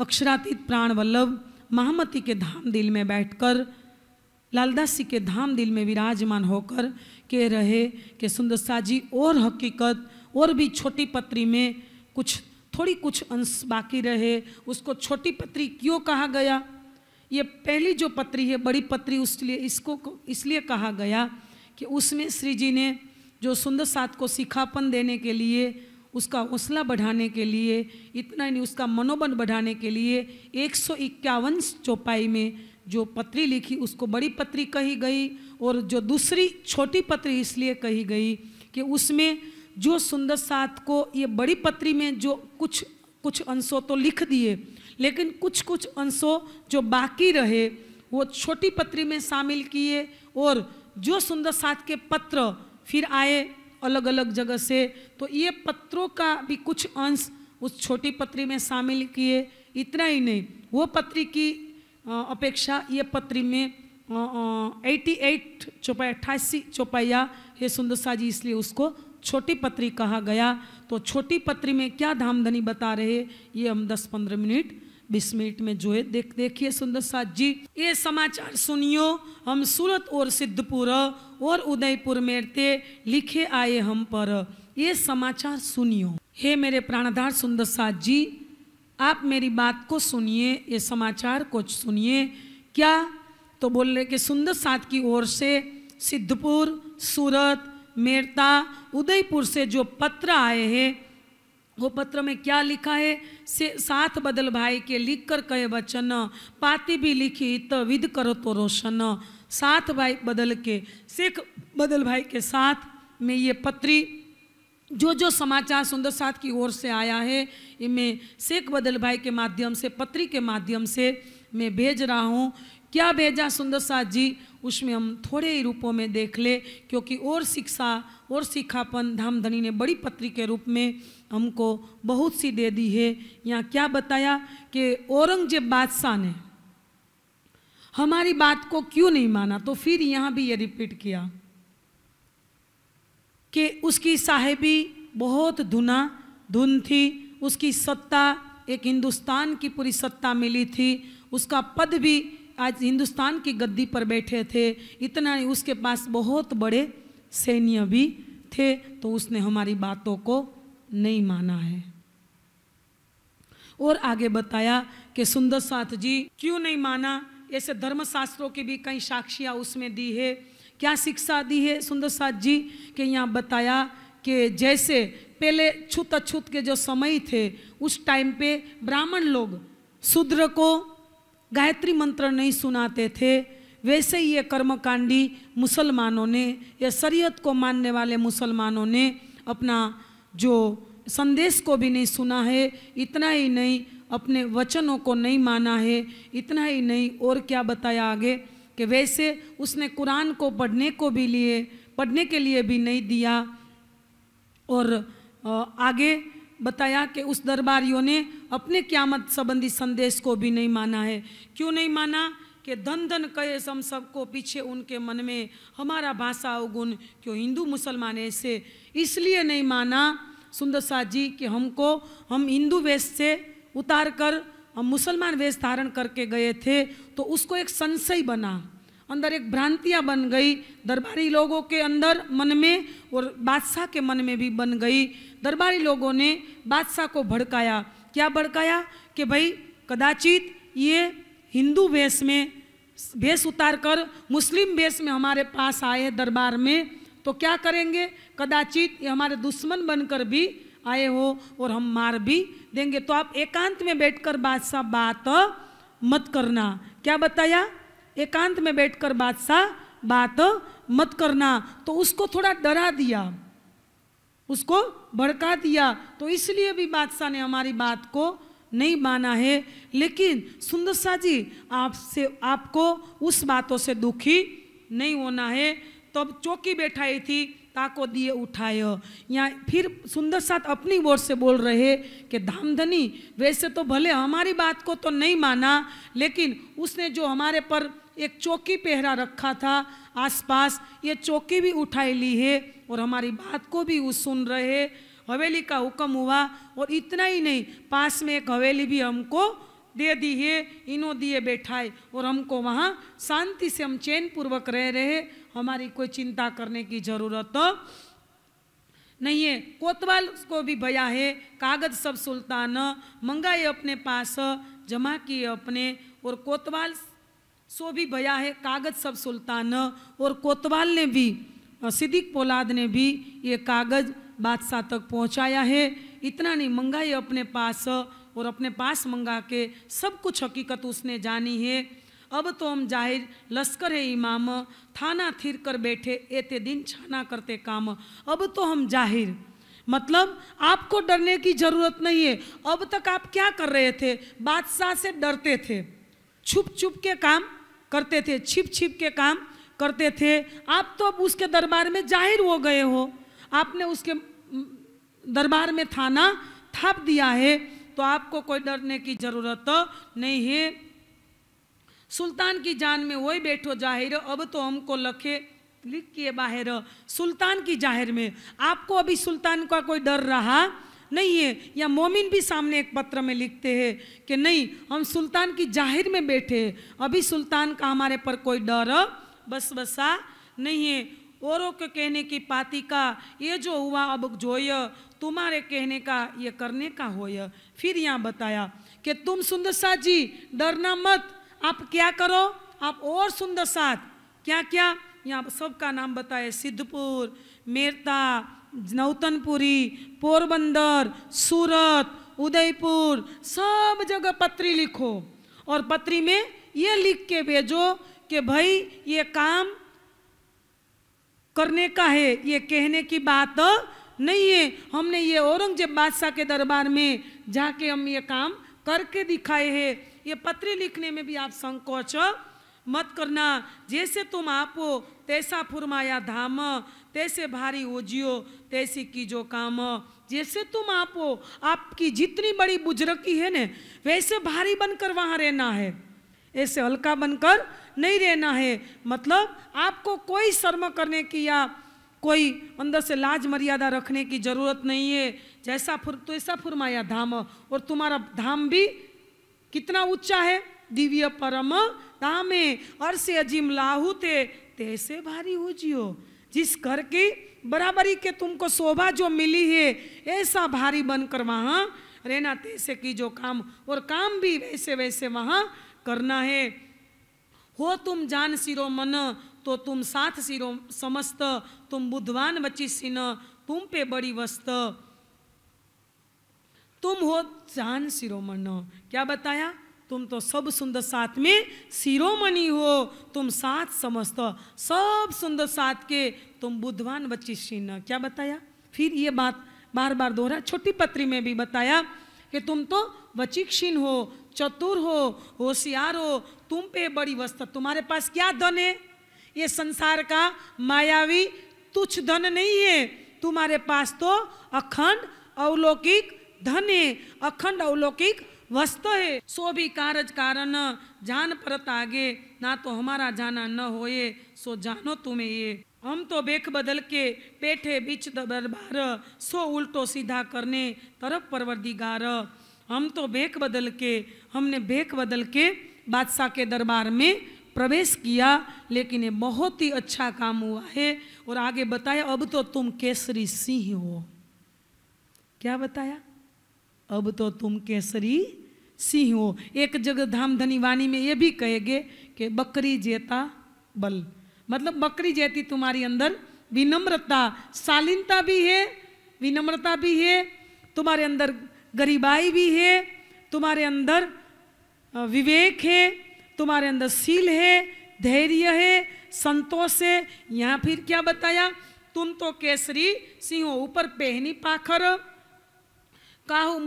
अक्षरातीत प्राण वल्लभ महामती के धाम दिल में बैठकर लालदास जी के धाम दिल में विराजमान होकर के रहे कि सुंदर सुंदरसा जी और हकीकत और भी छोटी पत्री में कुछ थोड़ी कुछ अंश बाकी रहे उसको छोटी पत्री क्यों कहा गया ये पहली जो पत्री है बड़ी पत्री उसलिए इसको इसलिए कहा गया कि उसमें श्री जी ने जो सुंदर साथ को सिखापन देने के लिए उसका हौसला बढ़ाने के लिए इतना ही नहीं उसका मनोबल बढ़ाने के लिए एक सौ इक्यावन चौपाई में जो पत्री लिखी उसको बड़ी पत्री कही गई और जो दूसरी छोटी पत्री इसलिए कही गई कि उसमें जो सुंदर साथ को ये बड़ी पत्री में जो कुछ कुछ अंशों तो लिख दिए लेकिन कुछ कुछ अंशों जो बाकी रहे वो छोटी पत्री में शामिल किए और जो सुंदर साथ के पत्र फिर आए अलग अलग जगह से तो ये पत्रों का भी कुछ अंश उस छोटी पत्री में शामिल किए इतना ही नहीं वो पत्री की अपेक्षा ये पत्री में एटी एट चौपाई अट्ठासी चौपाइया हे सुंदर जी इसलिए उसको छोटी पत्री कहा गया तो छोटी पत्री में क्या धामधनी बता रहे ये हम दस पंद्रह मिनट बीस मिनट में जो है देख देखिए सुंदर साथ जी ये समाचार सुनियो हम सूरत और सिद्धपुर और उदयपुर मेरते लिखे आए हम पर ये समाचार सुनियो हे मेरे प्राणधार सुंदर साथ जी आप मेरी बात को सुनिए ये समाचार को सुनिए क्या तो बोल रहे कि सुंदर साथ की ओर से सिद्धपुर सूरत मेरता उदयपुर से जो पत्र आए हैं वो पत्र में क्या लिखा है से साथ बदल भाई के लिख कर कहे वचन पाती भी लिखी तो विद करो तो रोशन साथ भाई बदल के सिख बदल भाई के साथ में ये पत्री जो जो समाचार सुंदर साथ की ओर से आया है ये मैं शेख बदल भाई के माध्यम से पत्री के माध्यम से मैं भेज रहा हूँ क्या भेजा सुंदर साथ जी उसमें हम थोड़े ही रूपों में देख ले क्योंकि और शिक्षा और शिक्षापन धनी ने बड़ी पत्री के रूप में हमको बहुत सी दे दी है यहाँ क्या बताया कि औरंगजेब बादशाह ने हमारी बात को क्यों नहीं माना तो फिर यहाँ भी ये रिपीट किया कि उसकी साहेबी बहुत धुना धुन थी उसकी सत्ता एक हिंदुस्तान की पूरी सत्ता मिली थी उसका पद भी आज हिंदुस्तान की गद्दी पर बैठे थे इतना ही उसके पास बहुत बड़े सैन्य भी थे तो उसने हमारी बातों को नहीं माना है और आगे बताया कि सुंदर साथ जी क्यों नहीं माना ऐसे धर्मशास्त्रों की भी कई साक्षियाँ उसमें दी है क्या शिक्षा दी है सुंदर साथ जी के यहाँ बताया कि जैसे पहले छूत अछूत के जो समय थे उस टाइम पे ब्राह्मण लोग शूद्र को गायत्री मंत्र नहीं सुनाते थे वैसे ही ये कर्मकांडी मुसलमानों ने या शरीयत को मानने वाले मुसलमानों ने अपना जो संदेश को भी नहीं सुना है इतना ही नहीं अपने वचनों को नहीं माना है इतना ही नहीं और क्या बताया आगे कि वैसे उसने कुरान को पढ़ने को भी लिए पढ़ने के लिए भी नहीं दिया और आगे बताया कि उस दरबारियों ने अपने क्यामत संबंधी संदेश को भी नहीं माना है क्यों नहीं माना कि धन धन कहे हम सबको पीछे उनके मन में हमारा भाषा अवगुण क्यों हिंदू मुसलमान ऐसे इसलिए नहीं माना सुंदर शाह जी कि हमको हम हिंदू वेश से उतार कर हम मुसलमान वेश धारण करके गए थे तो उसको एक संशय बना अंदर एक भ्रांतियाँ बन गई दरबारी लोगों के अंदर मन में और बादशाह के मन में भी बन गई दरबारी लोगों ने बादशाह को भड़काया क्या भड़काया कि भाई कदाचित ये हिंदू वेश में वेश उतार कर मुस्लिम वेश में हमारे पास आए दरबार में तो क्या करेंगे कदाचित ये हमारे दुश्मन बनकर भी आए हो और हम मार भी देंगे तो आप एकांत में बैठकर बादशाह बात मत करना क्या बताया एकांत में बैठकर बादशाह बात मत करना तो उसको थोड़ा डरा दिया उसको भड़का दिया तो इसलिए भी बादशाह ने हमारी बात को नहीं माना है लेकिन सुंदर शाह जी आपसे आपको उस बातों से दुखी नहीं होना है तो अब चौकी बैठाई थी ताको दिए उठाए यहाँ फिर सुंदर साथ अपनी ओर से बोल रहे कि धामधनी वैसे तो भले हमारी बात को तो नहीं माना लेकिन उसने जो हमारे पर एक चौकी पहरा रखा था आसपास ये चौकी भी उठाई ली है और हमारी बात को भी वो सुन रहे हवेली का हुक्म हुआ और इतना ही नहीं पास में एक हवेली भी हमको दे दी है इनो दिए बैठाए और हमको वहाँ शांति से हम चैन पूर्वक रह रहे हमारी कोई चिंता करने की ज़रूरत तो नहीं है कोतवाल को भी भया है कागज सब सुल्तान मंगाए अपने पास जमा किए अपने और कोतवाल सो भी भया है कागज सब सुल्तान और कोतवाल ने भी सिद्दीक पोलाद ने भी ये कागज बादशाह तक पहुंचाया है इतना नहीं मंगाए अपने पास और अपने पास मंगा के सब कुछ हकीकत उसने जानी है अब तो हम जाहिर लश्कर है इमाम थाना थिर कर बैठे एते दिन छाना करते काम अब तो हम जाहिर मतलब आपको डरने की ज़रूरत नहीं है अब तक आप क्या कर रहे थे बादशाह से डरते थे छुप छुप के काम करते थे छिप छिप के काम करते थे आप तो अब उसके दरबार में जाहिर हो गए हो आपने उसके दरबार में थाना थाप दिया है तो आपको कोई डरने की ज़रूरत नहीं है सुल्तान की जान में वही बैठो जाहिर अब तो हमको लखे लिख किए बाहर सुल्तान की जाहिर में आपको अभी सुल्तान का कोई डर रहा नहीं है या मोमिन भी सामने एक पत्र में लिखते हैं कि नहीं हम सुल्तान की जाहिर में बैठे अभी सुल्तान का हमारे पर कोई डर बस बसा नहीं है औरों के कहने की पाती का ये जो हुआ अब ये तुम्हारे कहने का ये करने का होय फिर यहाँ बताया कि तुम सुंदरसा जी डरना मत आप क्या करो आप और सुंदर साथ क्या क्या यहाँ सबका नाम बताए सिद्धपुर मेरता नौतनपुरी पोरबंदर सूरत उदयपुर सब जगह पत्री लिखो और पत्री में ये लिख के भेजो कि भाई ये काम करने का है ये कहने की बात नहीं है हमने ये औरंगजेब बादशाह के दरबार में जाके हम ये काम करके दिखाए हैं ये पत्र लिखने में भी आप संकोच मत करना जैसे तुम आपो तैसा फुरमाया धाम तैसे भारी ओजियो तैसे की जो काम जैसे तुम आपो आपकी जितनी बड़ी बुजुर्गी है न वैसे भारी बनकर वहाँ रहना है ऐसे हल्का बनकर नहीं रहना है मतलब आपको कोई शर्म करने की या कोई अंदर से लाज मर्यादा रखने की जरूरत नहीं है जैसा फुर तो फुरमाया धाम और तुम्हारा धाम भी कितना ऊंचा है दिव्य परम दामे अर्ष अजीम लाहुते तैसे भारी हो जियो जिस कर की बराबरी के तुमको शोभा जो मिली है ऐसा भारी बनकर वहाँ रहना तैसे की जो काम और काम भी वैसे वैसे वहाँ करना है हो तुम जान सिरो मन तो तुम साथ सिरो समस्त तुम बुद्धवान बची सिन तुम पे बड़ी वस्त तुम हो जान सिरो मन क्या बताया तुम तो सब सुंदर साथ में शिरोमणि हो तुम साथ समस्त सब सुंदर साथ के तुम बुद्धवान बच्ची शीर्ण क्या बताया फिर ये बात बार बार दोहरा छोटी पत्री में भी बताया कि तुम तो वचिक्षीण हो चतुर हो होशियार हो तुम पे बड़ी वस्तु तुम्हारे पास क्या धन है ये संसार का मायावी तुच्छ धन नहीं है तुम्हारे पास तो अखंड अवलौकिक धन है अखंड अवलौकिक वस्त है सो भी कारज कारण जान परत आगे ना तो हमारा जाना न होए सो जानो तुम्हें ये हम तो बेख बदल के पेठे बीच दरबार सो उल्टो सीधा करने तरफ परवरदिगार हम तो बेख बदल के हमने बेख बदल के बादशाह के दरबार में प्रवेश किया लेकिन ये बहुत ही अच्छा काम हुआ है और आगे बताया अब तो तुम केसरी सिंह हो क्या बताया अब तो तुम केसरी सिंह हो एक जगह धाम धनी वाणी में ये भी कहेंगे कि बकरी जेता बल मतलब बकरी जैती तुम्हारी अंदर विनम्रता शालीनता भी है विनम्रता भी है तुम्हारे अंदर गरीबाई भी है तुम्हारे अंदर विवेक है तुम्हारे अंदर सील है धैर्य है संतोष है यहाँ फिर क्या बताया तुम तो केसरी सिंह ऊपर पहनी पाखर काहू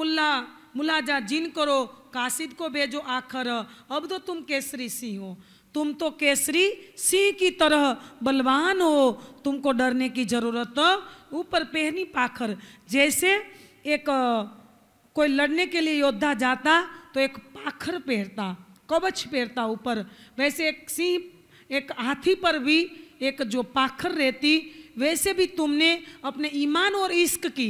मुल्ला जा जिन करो काशिद को भेजो आखर अब तो तुम केसरी सिंह हो तुम तो केसरी सिंह की तरह बलवान हो तुमको डरने की जरूरत ऊपर पहनी पाखर जैसे एक कोई लड़ने के लिए योद्धा जाता तो एक पाखर पहनता कवच पहनता ऊपर वैसे एक सिंह एक हाथी पर भी एक जो पाखर रहती वैसे भी तुमने अपने ईमान और इश्क की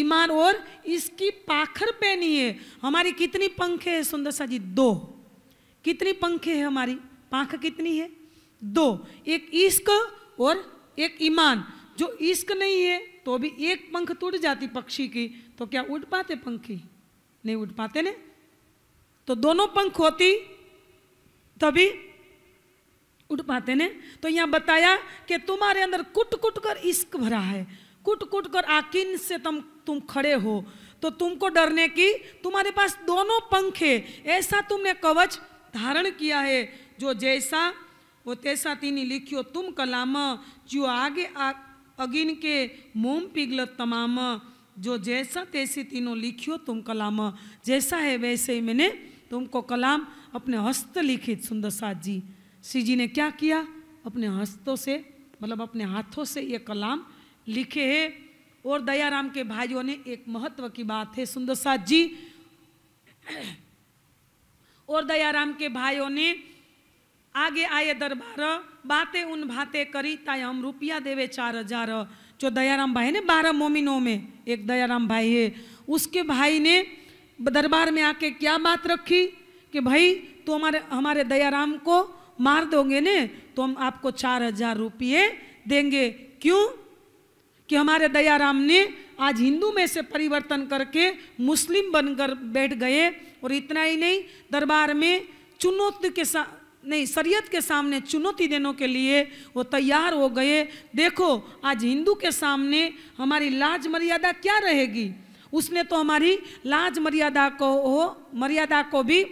ईमान और इसकी पाखर पहनी है हमारी कितनी पंखे है सुंदर सा जी दो कितनी पंखे है हमारी पाख कितनी है दो एक इश्क और एक ईमान जो इश्क नहीं है तो भी एक पंख टूट जाती पक्षी की तो क्या उठ पाते पंखी नहीं उठ पाते ने तो दोनों पंख होती तभी उठ पाते ने तो यहां बताया कि तुम्हारे अंदर कुट कुट कर इश्क भरा है कुट कुट कर आकिन से तुम तुम खड़े हो तो तुमको डरने की तुम्हारे पास दोनों पंख है ऐसा तुमने कवच धारण किया है जो जैसा वो तैसा तीनी लिखियो तुम कलाम जो आगे आ, अगिन के मोम पिघल तमाम जो जैसा तैसी तीनों लिखियो तुम कलाम जैसा है वैसे ही मैंने तुमको कलाम अपने हस्त लिखित सुंदर साथ जी श्री जी ने क्या किया अपने हस्तों से मतलब अपने हाथों से ये कलाम लिखे है और दयाराम के भाइयों ने एक महत्व की बात है सुंदर साथ जी और दयाराम के भाइयों ने आगे आए दरबार बातें उन भाते करी ताय हम रुपया देवे चार हजार जो दयाराम भाई ने बारह मोमिनों में एक दयाराम भाई है उसके भाई ने दरबार में आके क्या बात रखी कि भाई तो हमारे हमारे दयाराम को मार दोगे ने तो हम आपको चार हजार रुपये देंगे क्यों कि हमारे दयाराम ने आज हिंदू में से परिवर्तन करके मुस्लिम बनकर बैठ गए और इतना ही नहीं दरबार में चुनौती के साथ नहीं शरीयत के सामने चुनौती देने के लिए वो तैयार हो गए देखो आज हिंदू के सामने हमारी लाज मर्यादा क्या रहेगी उसने तो हमारी लाज मर्यादा को हो मर्यादा को भी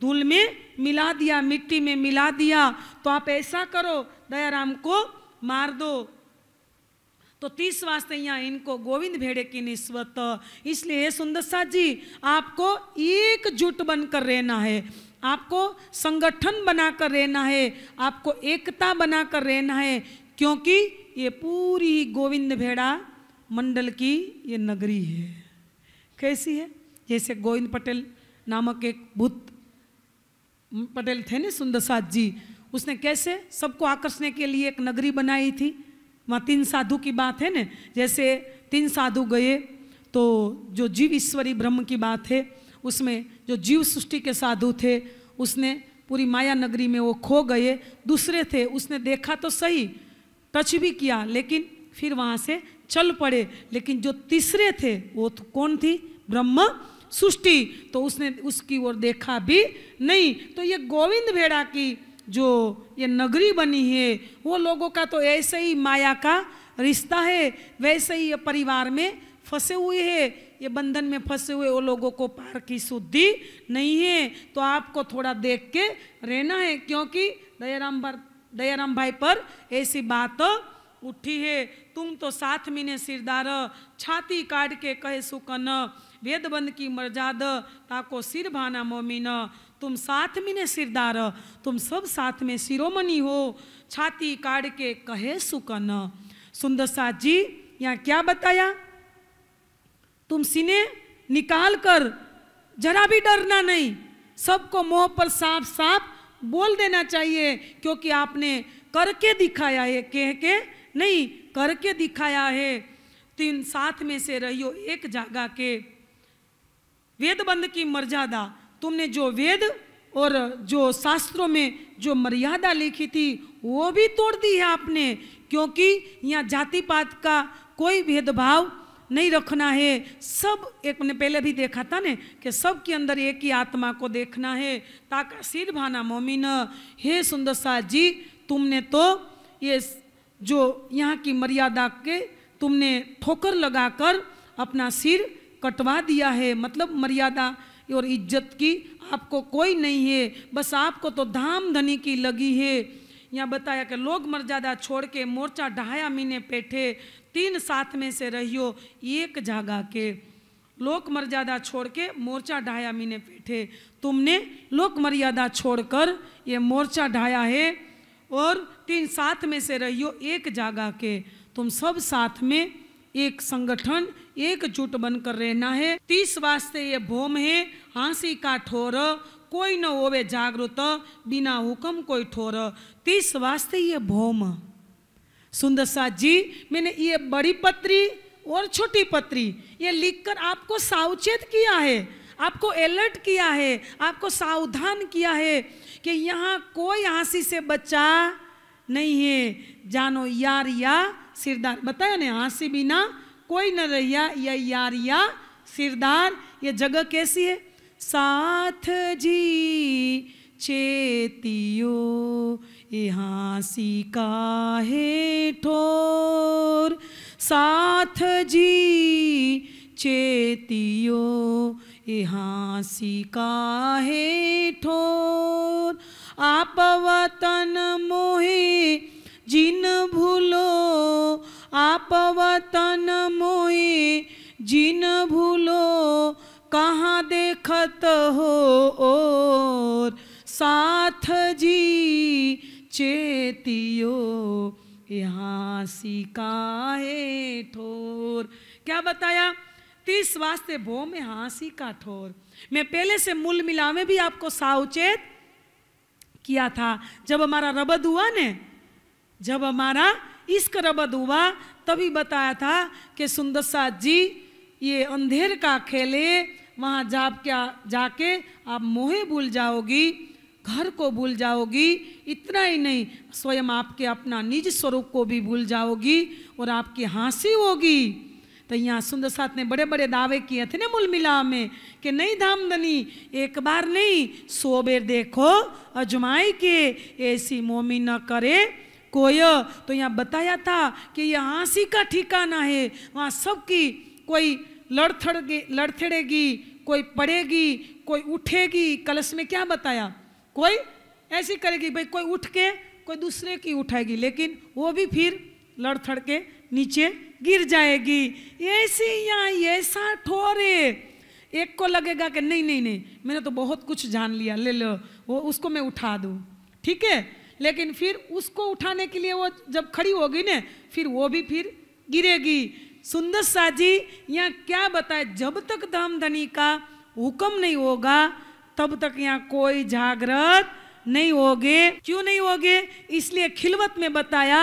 धूल में मिला दिया मिट्टी में मिला दिया तो आप ऐसा करो दयाराम को मार दो तो तीस वास्ते यहाँ इनको गोविंद भेड़े की निस्वत इसलिए सुंदर साह जी आपको एकजुट बनकर रहना है आपको संगठन बनाकर रहना है आपको एकता बनाकर रहना है क्योंकि ये पूरी गोविंद भेड़ा मंडल की ये नगरी है कैसी है जैसे गोविंद पटेल नामक एक भूत पटेल थे ना सुंदर साथ जी उसने कैसे सबको आकर्षण के लिए एक नगरी बनाई थी वहाँ तीन साधु की बात है न जैसे तीन साधु गए तो जो जीव ईश्वरी ब्रह्म की बात है उसमें जो जीव सृष्टि के साधु थे उसने पूरी माया नगरी में वो खो गए दूसरे थे उसने देखा तो सही टच भी किया लेकिन फिर वहाँ से चल पड़े लेकिन जो तीसरे थे वो तो कौन थी ब्रह्म सृष्टि तो उसने उसकी ओर देखा भी नहीं तो ये गोविंद भेड़ा की जो ये नगरी बनी है वो लोगों का तो ऐसे ही माया का रिश्ता है वैसे ही ये परिवार में फंसे हुए है ये बंधन में फंसे हुए वो लोगों को पार की शुद्धि नहीं है तो आपको थोड़ा देख के रहना है क्योंकि दयाराम पर दयाराम भाई पर ऐसी बात उठी है तुम तो साथ महीने सिरदार छाती काट के कहे सुकन वेद बंद की मर्जाद ताको सिर भाना मोमिन तुम साथ में ने सिरदार तुम सब साथ में शिरोमणि हो छाती काट के कहे सुकन सुंदर साथ जी यहाँ क्या बताया तुम सीने निकाल कर जरा भी डरना नहीं सबको मुंह पर साफ साफ बोल देना चाहिए क्योंकि आपने करके दिखाया है कह के नहीं करके दिखाया है तीन साथ में से रहियो एक जागा के वेद बंद की मर्यादा तुमने जो वेद और जो शास्त्रों में जो मर्यादा लिखी थी वो भी तोड़ दी है आपने क्योंकि यहाँ जाति पात का कोई भेदभाव नहीं रखना है सब एक मैंने पहले भी देखा था ने कि सब के अंदर एक ही आत्मा को देखना है ताका सिर भाना मोमिन हे सुंदर शाह जी तुमने तो ये जो यहाँ की मर्यादा के तुमने ठोकर लगाकर अपना सिर कटवा दिया है मतलब मर्यादा और इज्जत की आपको कोई नहीं है बस आपको तो धाम धनी की लगी है यहाँ बताया कि लोग मर्यादा छोड़ के मोर्चा ढाया मीने पेठे तीन साथ में से रहियो एक जागा के लोक मर्यादा छोड़ के मोर्चा ढाया मीने पेठे तुमने लोक मर्यादा छोड़कर ये मोर्चा ढाया है और तीन साथ में से रहियो एक जागा के तुम सब साथ में एक संगठन एकजुट बनकर रहना है तीस वास्ते ये भोम है हाँसी का ठोर कोई न होवे जागृत बिना हुक्म कोई ठोर तीस वास्ते ये भोम सुंदर साथ जी मैंने ये बड़ी पत्री और छोटी पत्री ये लिखकर आपको सावचेत किया है आपको अलर्ट किया है आपको सावधान किया है कि यहाँ कोई हाँसी से बचा नहीं है जानो यार या सिरदार बताया ना यहाँ से बिना कोई न रहिया या यारिया सिरदार ये जगह कैसी है साथ जी चेतियो यहाँ सी का है ठोर साथ जी चेतियो यहाँ सी का है ठोर आप वतन मोहे जिन भूलो आप वतन मोए जिन भूलो कहाँ देखत हो और साथ जी चेतियो यहाँ सिकाए ठोर क्या बताया तीस वास्ते भो में हाँसी का ठोर मैं पहले से मूल मिलावे भी आपको सावचेत किया था जब हमारा रबद हुआ ने जब हमारा इश्क रबद हुआ तभी बताया था कि सुंदर साथ जी ये अंधेर का खेले वहाँ जाप क्या जाके आप मोहे भूल जाओगी घर को भूल जाओगी इतना ही नहीं स्वयं आपके अपना निज स्वरूप को भी भूल जाओगी और आपकी हंसी होगी तो यहाँ सुंदर साथ ने बड़े बड़े दावे किए थे ना मूल मिला में कि नहीं धामदनी एक बार नहीं सौ बेर देखो अजमाई के ऐसी मोमी न करे कोय तो यहाँ बताया था कि यह आंसी का ठिकाना है वहाँ सबकी कोई लड़थड़ लड़थड़ेगी कोई पड़ेगी कोई उठेगी कलश में क्या बताया कोई ऐसी करेगी भाई कोई उठ के कोई दूसरे की उठाएगी लेकिन वो भी फिर लड़थड़ के नीचे गिर जाएगी ऐसी यहाँ ऐसा ठोरे एक को लगेगा कि नहीं नहीं नहीं मैंने तो बहुत कुछ जान लिया ले लो वो उसको मैं उठा दूँ ठीक है लेकिन फिर उसको उठाने के लिए वो जब खड़ी होगी ना फिर वो भी फिर गिरेगी सुंदर जी यहाँ क्या बताए जब तक धनी का हुक्म नहीं होगा तब तक यहाँ कोई जागृत नहीं होगे क्यों नहीं होगे इसलिए खिलवत में बताया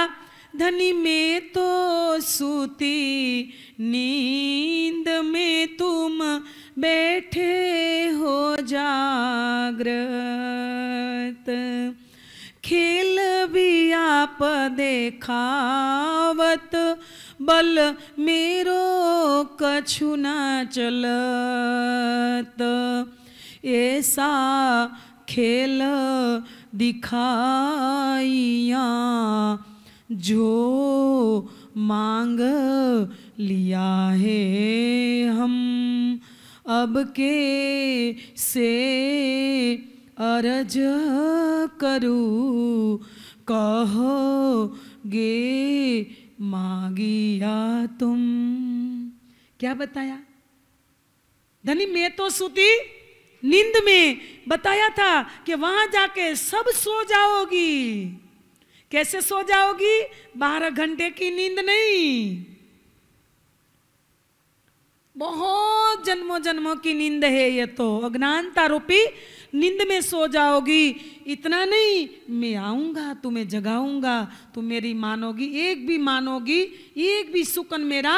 धनी में तो सूती नींद में तुम बैठे हो जागृत खेल भी आप देखावत बल मेरो कछु न चलत ऐसा खेल दिखाइया जो मांग लिया है हम अब के से अरज कहो गे मांगिया तुम क्या बताया धनी मैं तो सुती नींद में बताया था कि वहां जाके सब सो जाओगी कैसे सो जाओगी बारह घंटे की नींद नहीं बहुत जन्मों जन्मों की नींद है ये तो अज्ञानता रूपी नींद में सो जाओगी इतना नहीं मैं आऊँगा तुम्हें जगाऊँगा तुम मेरी मानोगी एक भी मानोगी एक भी सुकन मेरा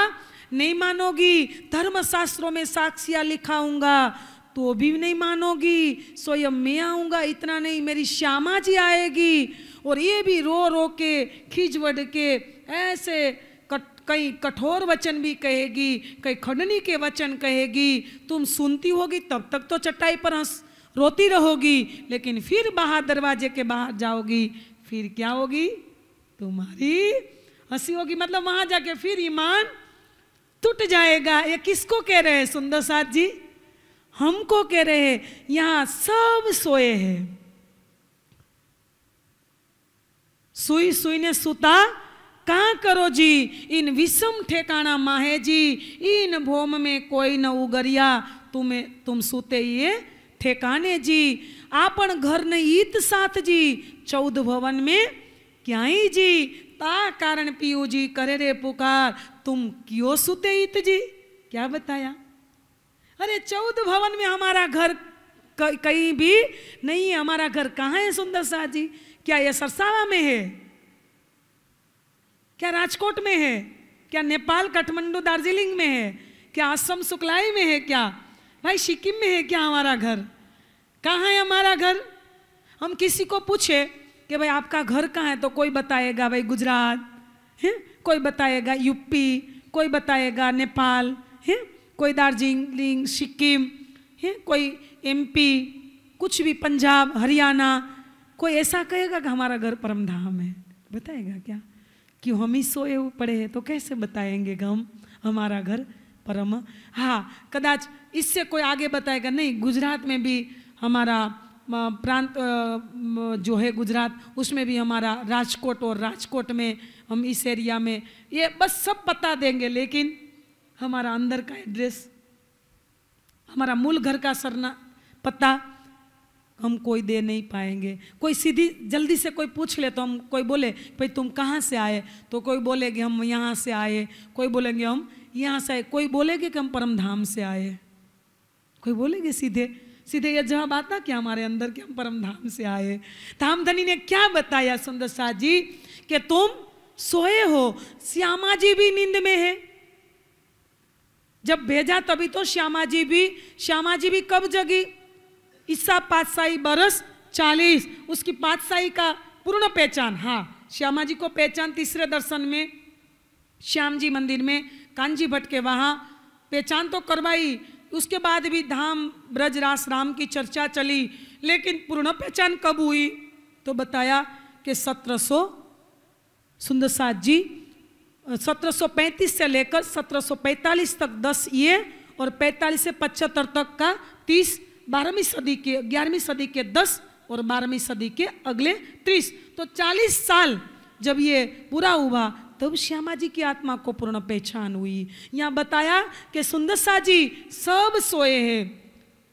नहीं मानोगी धर्मशास्त्रों में साक्षियाँ लिखाऊंगा तो भी नहीं मानोगी स्वयं मैं आऊँगा इतना नहीं मेरी श्यामा जी आएगी और ये भी रो रो के खिजवड़ के ऐसे कट कहीं कठोर वचन भी कहेगी कहीं खंडनी के वचन कहेगी तुम सुनती होगी तब तक तो चटाई पर हंस रोती रहोगी लेकिन फिर बाहर दरवाजे के बाहर जाओगी फिर क्या होगी तुम्हारी हंसी होगी मतलब वहां जाके फिर ईमान टूट जाएगा ये किसको कह रहे हैं सुंदर साथ जी हमको कह रहे हैं यहां सब सोए हैं सुई सुई ने सुता कहा करो जी इन विषम ठेकाना माहे जी इन भोम में कोई न उगरिया तुम्हें तुम ही ये ठेकाने जी आपन घर ने ईत साथ जी चौदह भवन में क्या ही जी ता कारण पीओ जी करे रे पुकार तुम क्यों सुते ईत जी क्या बताया अरे चौदह भवन में हमारा घर कहीं भी नहीं है हमारा घर कहाँ है सुंदर शाह जी क्या यह सरसावा में है क्या राजकोट में है क्या नेपाल काठमांडू दार्जिलिंग में है क्या आश्रम सुकलाई में है क्या भाई सिक्किम में है क्या हमारा घर कहाँ है हमारा घर हम किसी को पूछे कि भाई आपका घर कहाँ है तो कोई बताएगा भाई गुजरात है कोई बताएगा यूपी कोई बताएगा नेपाल है कोई दार्जिलिंग सिक्किम है कोई एमपी कुछ भी पंजाब हरियाणा कोई ऐसा कहेगा कि हमारा घर परमधाम है बताएगा क्या कि हम ही सोए पड़े हैं तो कैसे बताएंगे कि हम हमारा घर परम हाँ कदाच इससे कोई आगे बताएगा नहीं गुजरात में भी हमारा प्रांत जो है गुजरात उसमें भी हमारा राजकोट और राजकोट में हम इस एरिया में ये बस सब पता देंगे लेकिन हमारा अंदर का एड्रेस हमारा मूल घर का सरना पता हम कोई दे नहीं पाएंगे कोई सीधी जल्दी से कोई पूछ ले तो हम कोई बोले भाई तुम कहाँ से आए तो कोई बोलेगे हम यहाँ से आए कोई बोलेंगे हम यहाँ से आए कोई बोलेगे कि हम परम धाम से आए कोई बोलेंगे सीधे सीधे यह जवाब आता कि हमारे अंदर के हम परम धाम से आए धाम धनी ने क्या बताया सुंदर शाह जी कि तुम सोए हो श्यामा जी भी नींद में है जब भेजा तभी तो श्यामा जी भी श्यामा जी भी कब जगी ईसा पातशाही बरस चालीस उसकी पातशाही का पूर्ण पहचान हाँ श्यामा जी को पहचान तीसरे दर्शन में श्याम जी मंदिर में कांजी भट्ट के वहां पहचान तो करवाई उसके बाद भी धाम ब्रज रास राम की चर्चा चली लेकिन पूर्ण पहचान कब हुई तो बताया कि सत्रह सौ सुंदर साथ जी पैंतीस से लेकर पैंतालीस तक 10 ये और 45 से पचहत्तर तक का 30 बारहवीं सदी के ग्यारहवीं सदी के 10 और बारहवीं सदी के अगले 30 तो 40 साल जब ये पूरा हुआ तब श्यामा जी की आत्मा को पूर्ण पहचान हुई यहाँ बताया कि सुंदर सा जी सब सोए हैं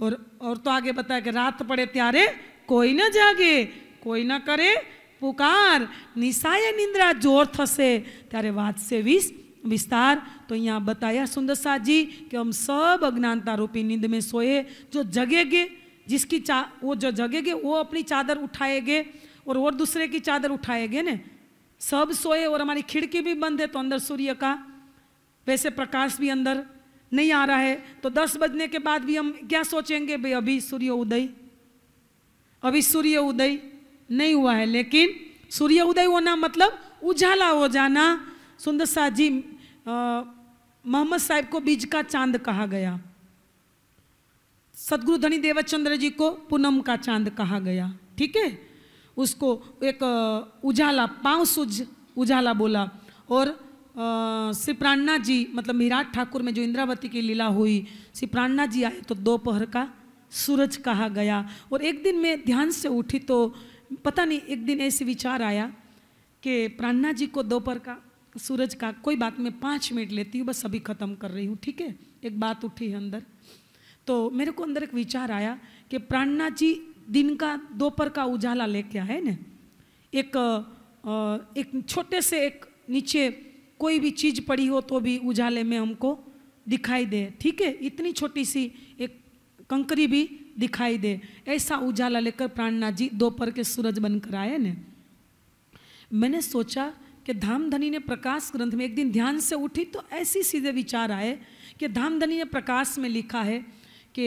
और और तो आगे बताया कि रात पड़े त्यारे कोई ना जागे ना करे पुकार निशाए निंद्रा जोर थसे त्यारे ત્યારે से विष विस्तार तो यहाँ बताया सुंदर सा जी कि हम सब अज्ञानता रूपी नींद में सोए जो जगेगे जिसकी चा वो जो जगेगे वो अपनी चादर उठाएंगे और और दूसरे की चादर उठाएंगे ने सब सोए और हमारी खिड़की भी बंद है तो अंदर सूर्य का वैसे प्रकाश भी अंदर नहीं आ रहा है तो दस बजने के बाद भी हम क्या सोचेंगे भाई अभी सूर्य उदय अभी सूर्य उदय नहीं हुआ है लेकिन सूर्य उदय होना मतलब उजाला हो जाना सुंदर शाह जी मोहम्मद साहब को बीज का चांद कहा गया सदगुरु धनी देवचंद्र जी को पूनम का चांद कहा गया ठीक है उसको एक उजाला पाँव सूज उजाला बोला और श्री प्राणना जी मतलब मीराट ठाकुर में जो इंद्रावती की लीला हुई श्री प्राणना जी आए तो दोपहर का सूरज कहा गया और एक दिन मैं ध्यान से उठी तो पता नहीं एक दिन ऐसे विचार आया कि प्राणना जी को दोपहर का सूरज का कोई बात मैं पाँच मिनट लेती हूँ बस अभी ख़त्म कर रही हूँ ठीक है एक बात उठी है अंदर तो मेरे को अंदर एक विचार आया कि प्राणना जी दिन का दोपहर का उजाला लेके आए ना एक एक छोटे से एक नीचे कोई भी चीज़ पड़ी हो तो भी उजाले में हमको दिखाई दे ठीक है इतनी छोटी सी एक कंकरी भी दिखाई दे ऐसा उजाला लेकर प्राणनाथ जी दोपहर के सूरज बनकर आए ने मैंने सोचा कि धामधनी ने प्रकाश ग्रंथ में एक दिन ध्यान से उठी तो ऐसी सीधे विचार आए कि धामधनी ने प्रकाश में लिखा है કે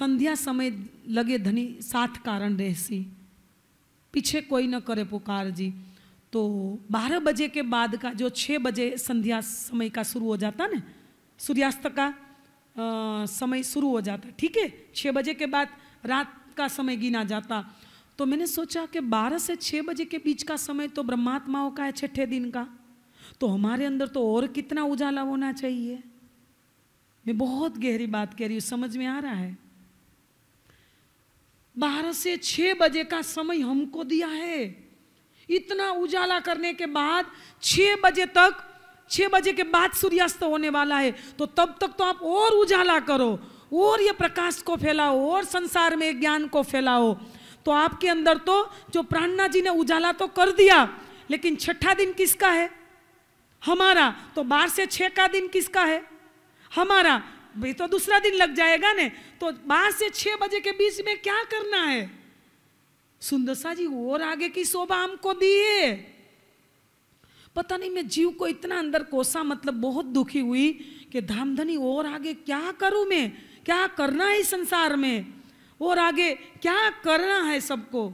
संध्या समय लगे धनी सात कारण रहसी पीछे कोई न करे पुकार जी तो बारह बजे के बाद का जो छः बजे संध्या समय का शुरू हो जाता ना सूर्यास्त का आ, समय शुरू हो जाता ठीक है छः बजे के बाद रात का समय गिना जाता तो मैंने सोचा कि बारह से छः बजे के बीच का समय तो ब्रह्मात्माओं का है छठे दिन का तो हमारे अंदर तो और कितना उजाला होना चाहिए मैं बहुत गहरी बात कह रही हूं समझ में आ रहा है बारह से छः बजे का समय हमको दिया है इतना उजाला करने के बाद छः बजे तक छह बजे के बाद सूर्यास्त होने वाला है तो तब तक तो आप और उजाला करो और ये प्रकाश को फैलाओ और संसार में ज्ञान को फैलाओ तो आपके अंदर तो जो प्राणना जी ने उजाला तो कर दिया लेकिन छठा दिन किसका है हमारा तो बारह से छह का दिन किसका है हमारा भी तो दूसरा दिन लग जाएगा ना तो पाँच से छह बजे के बीच में क्या करना है सुंदरसा जी और आगे की शोभा हमको दी है पता नहीं मैं जीव को इतना अंदर कोसा मतलब बहुत दुखी हुई कि धामधनी और आगे क्या करूं मैं क्या करना है संसार में और आगे क्या करना है सबको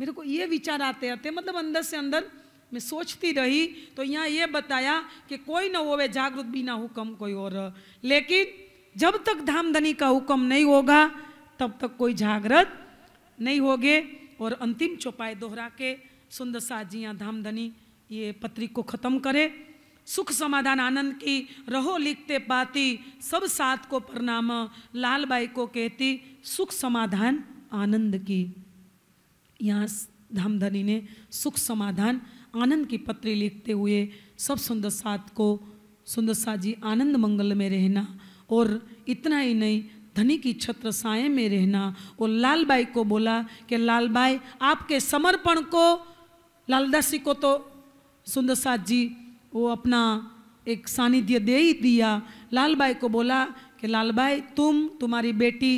मेरे को ये विचार आते आते मतलब अंदर से अंदर मैं सोचती रही तो यहाँ ये बताया कि कोई ना होवे जागृत बिना हुक्म कोई और लेकिन जब तक धामधनी का हुक्म नहीं होगा तब तक कोई जागृत नहीं होगे और अंतिम चौपाई दोहरा के सुंदर सा साजियाँ धामधनी ये पत्रिक को ख़त्म करे सुख समाधान आनंद की रहो लिखते पाती सब साथ को प्रणाम लाल बाई को कहती सुख समाधान आनंद की यहाँ धामधनी ने सुख समाधान आनंद की पत्री लिखते हुए सब सुंदर साथ को सुंदर सा जी आनंद मंगल में रहना और इतना ही नहीं धनी की छत्र साय में रहना और लाल बाई को बोला कि लाल बाई आपके समर्पण को लालदासी को तो सुंदर साथ जी वो अपना एक सानिध्य दे ही दिया लाल बाई को बोला कि लाल बाई तुम तुम्हारी बेटी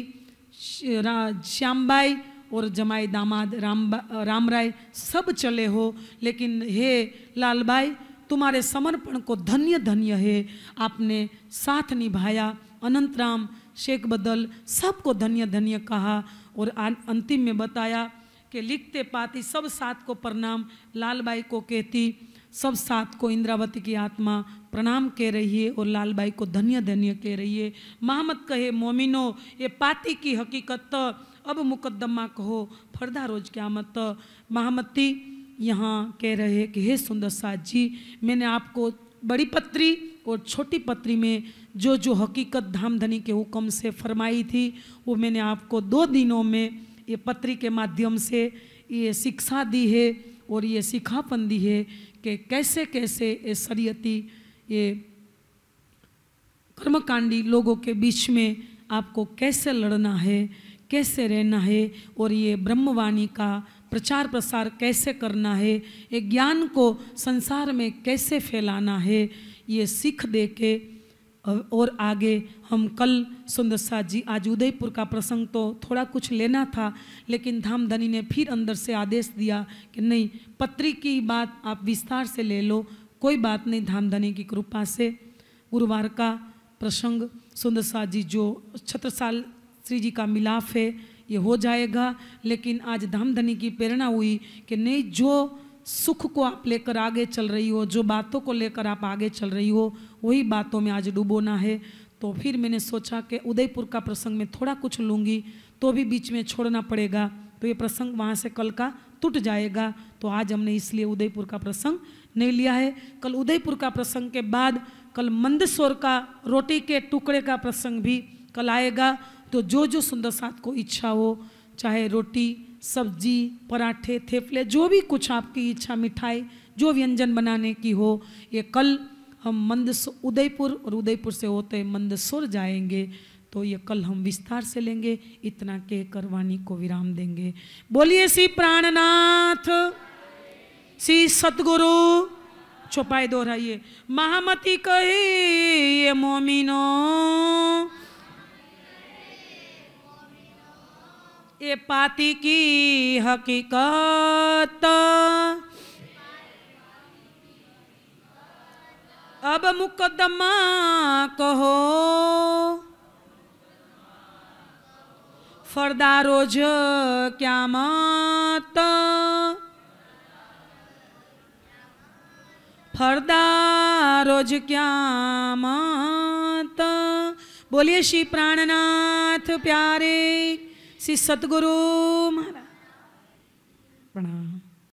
श्याम बाई और जमाई दामाद राम राम राय सब चले हो लेकिन हे लाल भाई तुम्हारे समर्पण को धन्य धन्य है आपने साथ निभाया अनंत राम शेख बदल सबको धन्य धन्य कहा और अंतिम में बताया कि लिखते पाती सब साथ को प्रणाम लाल बाई को कहती सब साथ को इंद्रावती की आत्मा प्रणाम कह रही है और लाल बाई को धन्य धन्य कह रही है महामत कहे मोमिनो ये पाती की हकीकत अब मुकदमा कहो फरदा रोज क्यामत महामती यहाँ कह रहे कि हे सुंदर साथ जी मैंने आपको बड़ी पत्री और छोटी पत्री में जो जो हकीकत धामधनी के हुक्म से फरमाई थी वो मैंने आपको दो दिनों में ये पत्री के माध्यम से ये शिक्षा दी है और ये सिखापन दी है कि कैसे कैसे ये शरीयती ये कर्मकांडी लोगों के बीच में आपको कैसे लड़ना है कैसे रहना है और ये ब्रह्मवाणी का प्रचार प्रसार कैसे करना है ये ज्ञान को संसार में कैसे फैलाना है ये सीख दे के और आगे हम कल सुंदर शाह जी आज उदयपुर का प्रसंग तो थोड़ा कुछ लेना था लेकिन धामधनी ने फिर अंदर से आदेश दिया कि नहीं पत्री की बात आप विस्तार से ले लो कोई बात नहीं धामधनी की कृपा से गुरुवार का प्रसंग सुंदर शाह जी जो छत्रसाल श्री जी का मिलाप है ये हो जाएगा लेकिन आज धामधनी की प्रेरणा हुई कि नहीं जो सुख को आप लेकर आगे चल रही हो जो बातों को लेकर आप आगे चल रही हो वही बातों में आज डूबोना है तो फिर मैंने सोचा कि उदयपुर का प्रसंग में थोड़ा कुछ लूँगी तो भी बीच में छोड़ना पड़ेगा तो ये प्रसंग वहाँ से कल का टूट जाएगा तो आज हमने इसलिए उदयपुर का प्रसंग नहीं लिया है कल उदयपुर का प्रसंग के बाद कल मंदसौर का रोटी के टुकड़े का प्रसंग भी कल आएगा तो जो जो सुंदर साथ को इच्छा हो चाहे रोटी सब्जी पराठे थेपले जो भी कुछ आपकी इच्छा मिठाई जो व्यंजन बनाने की हो ये कल हम मंद उदयपुर और उदयपुर से होते मंदसुर जाएंगे तो ये कल हम विस्तार से लेंगे इतना के करवानी को विराम देंगे बोलिए श्री प्राणनाथ श्री सतगुरु चौपाई दोहराइए महामती कही ये मोमिनो ए पाती की हकीकत अब मुकदमा कहो फरदा रोज क्या मत फरदा रोज क्या मत बोलिए श्री प्राणनाथ प्यारे श्री सतगुरु महाराज प्रणाम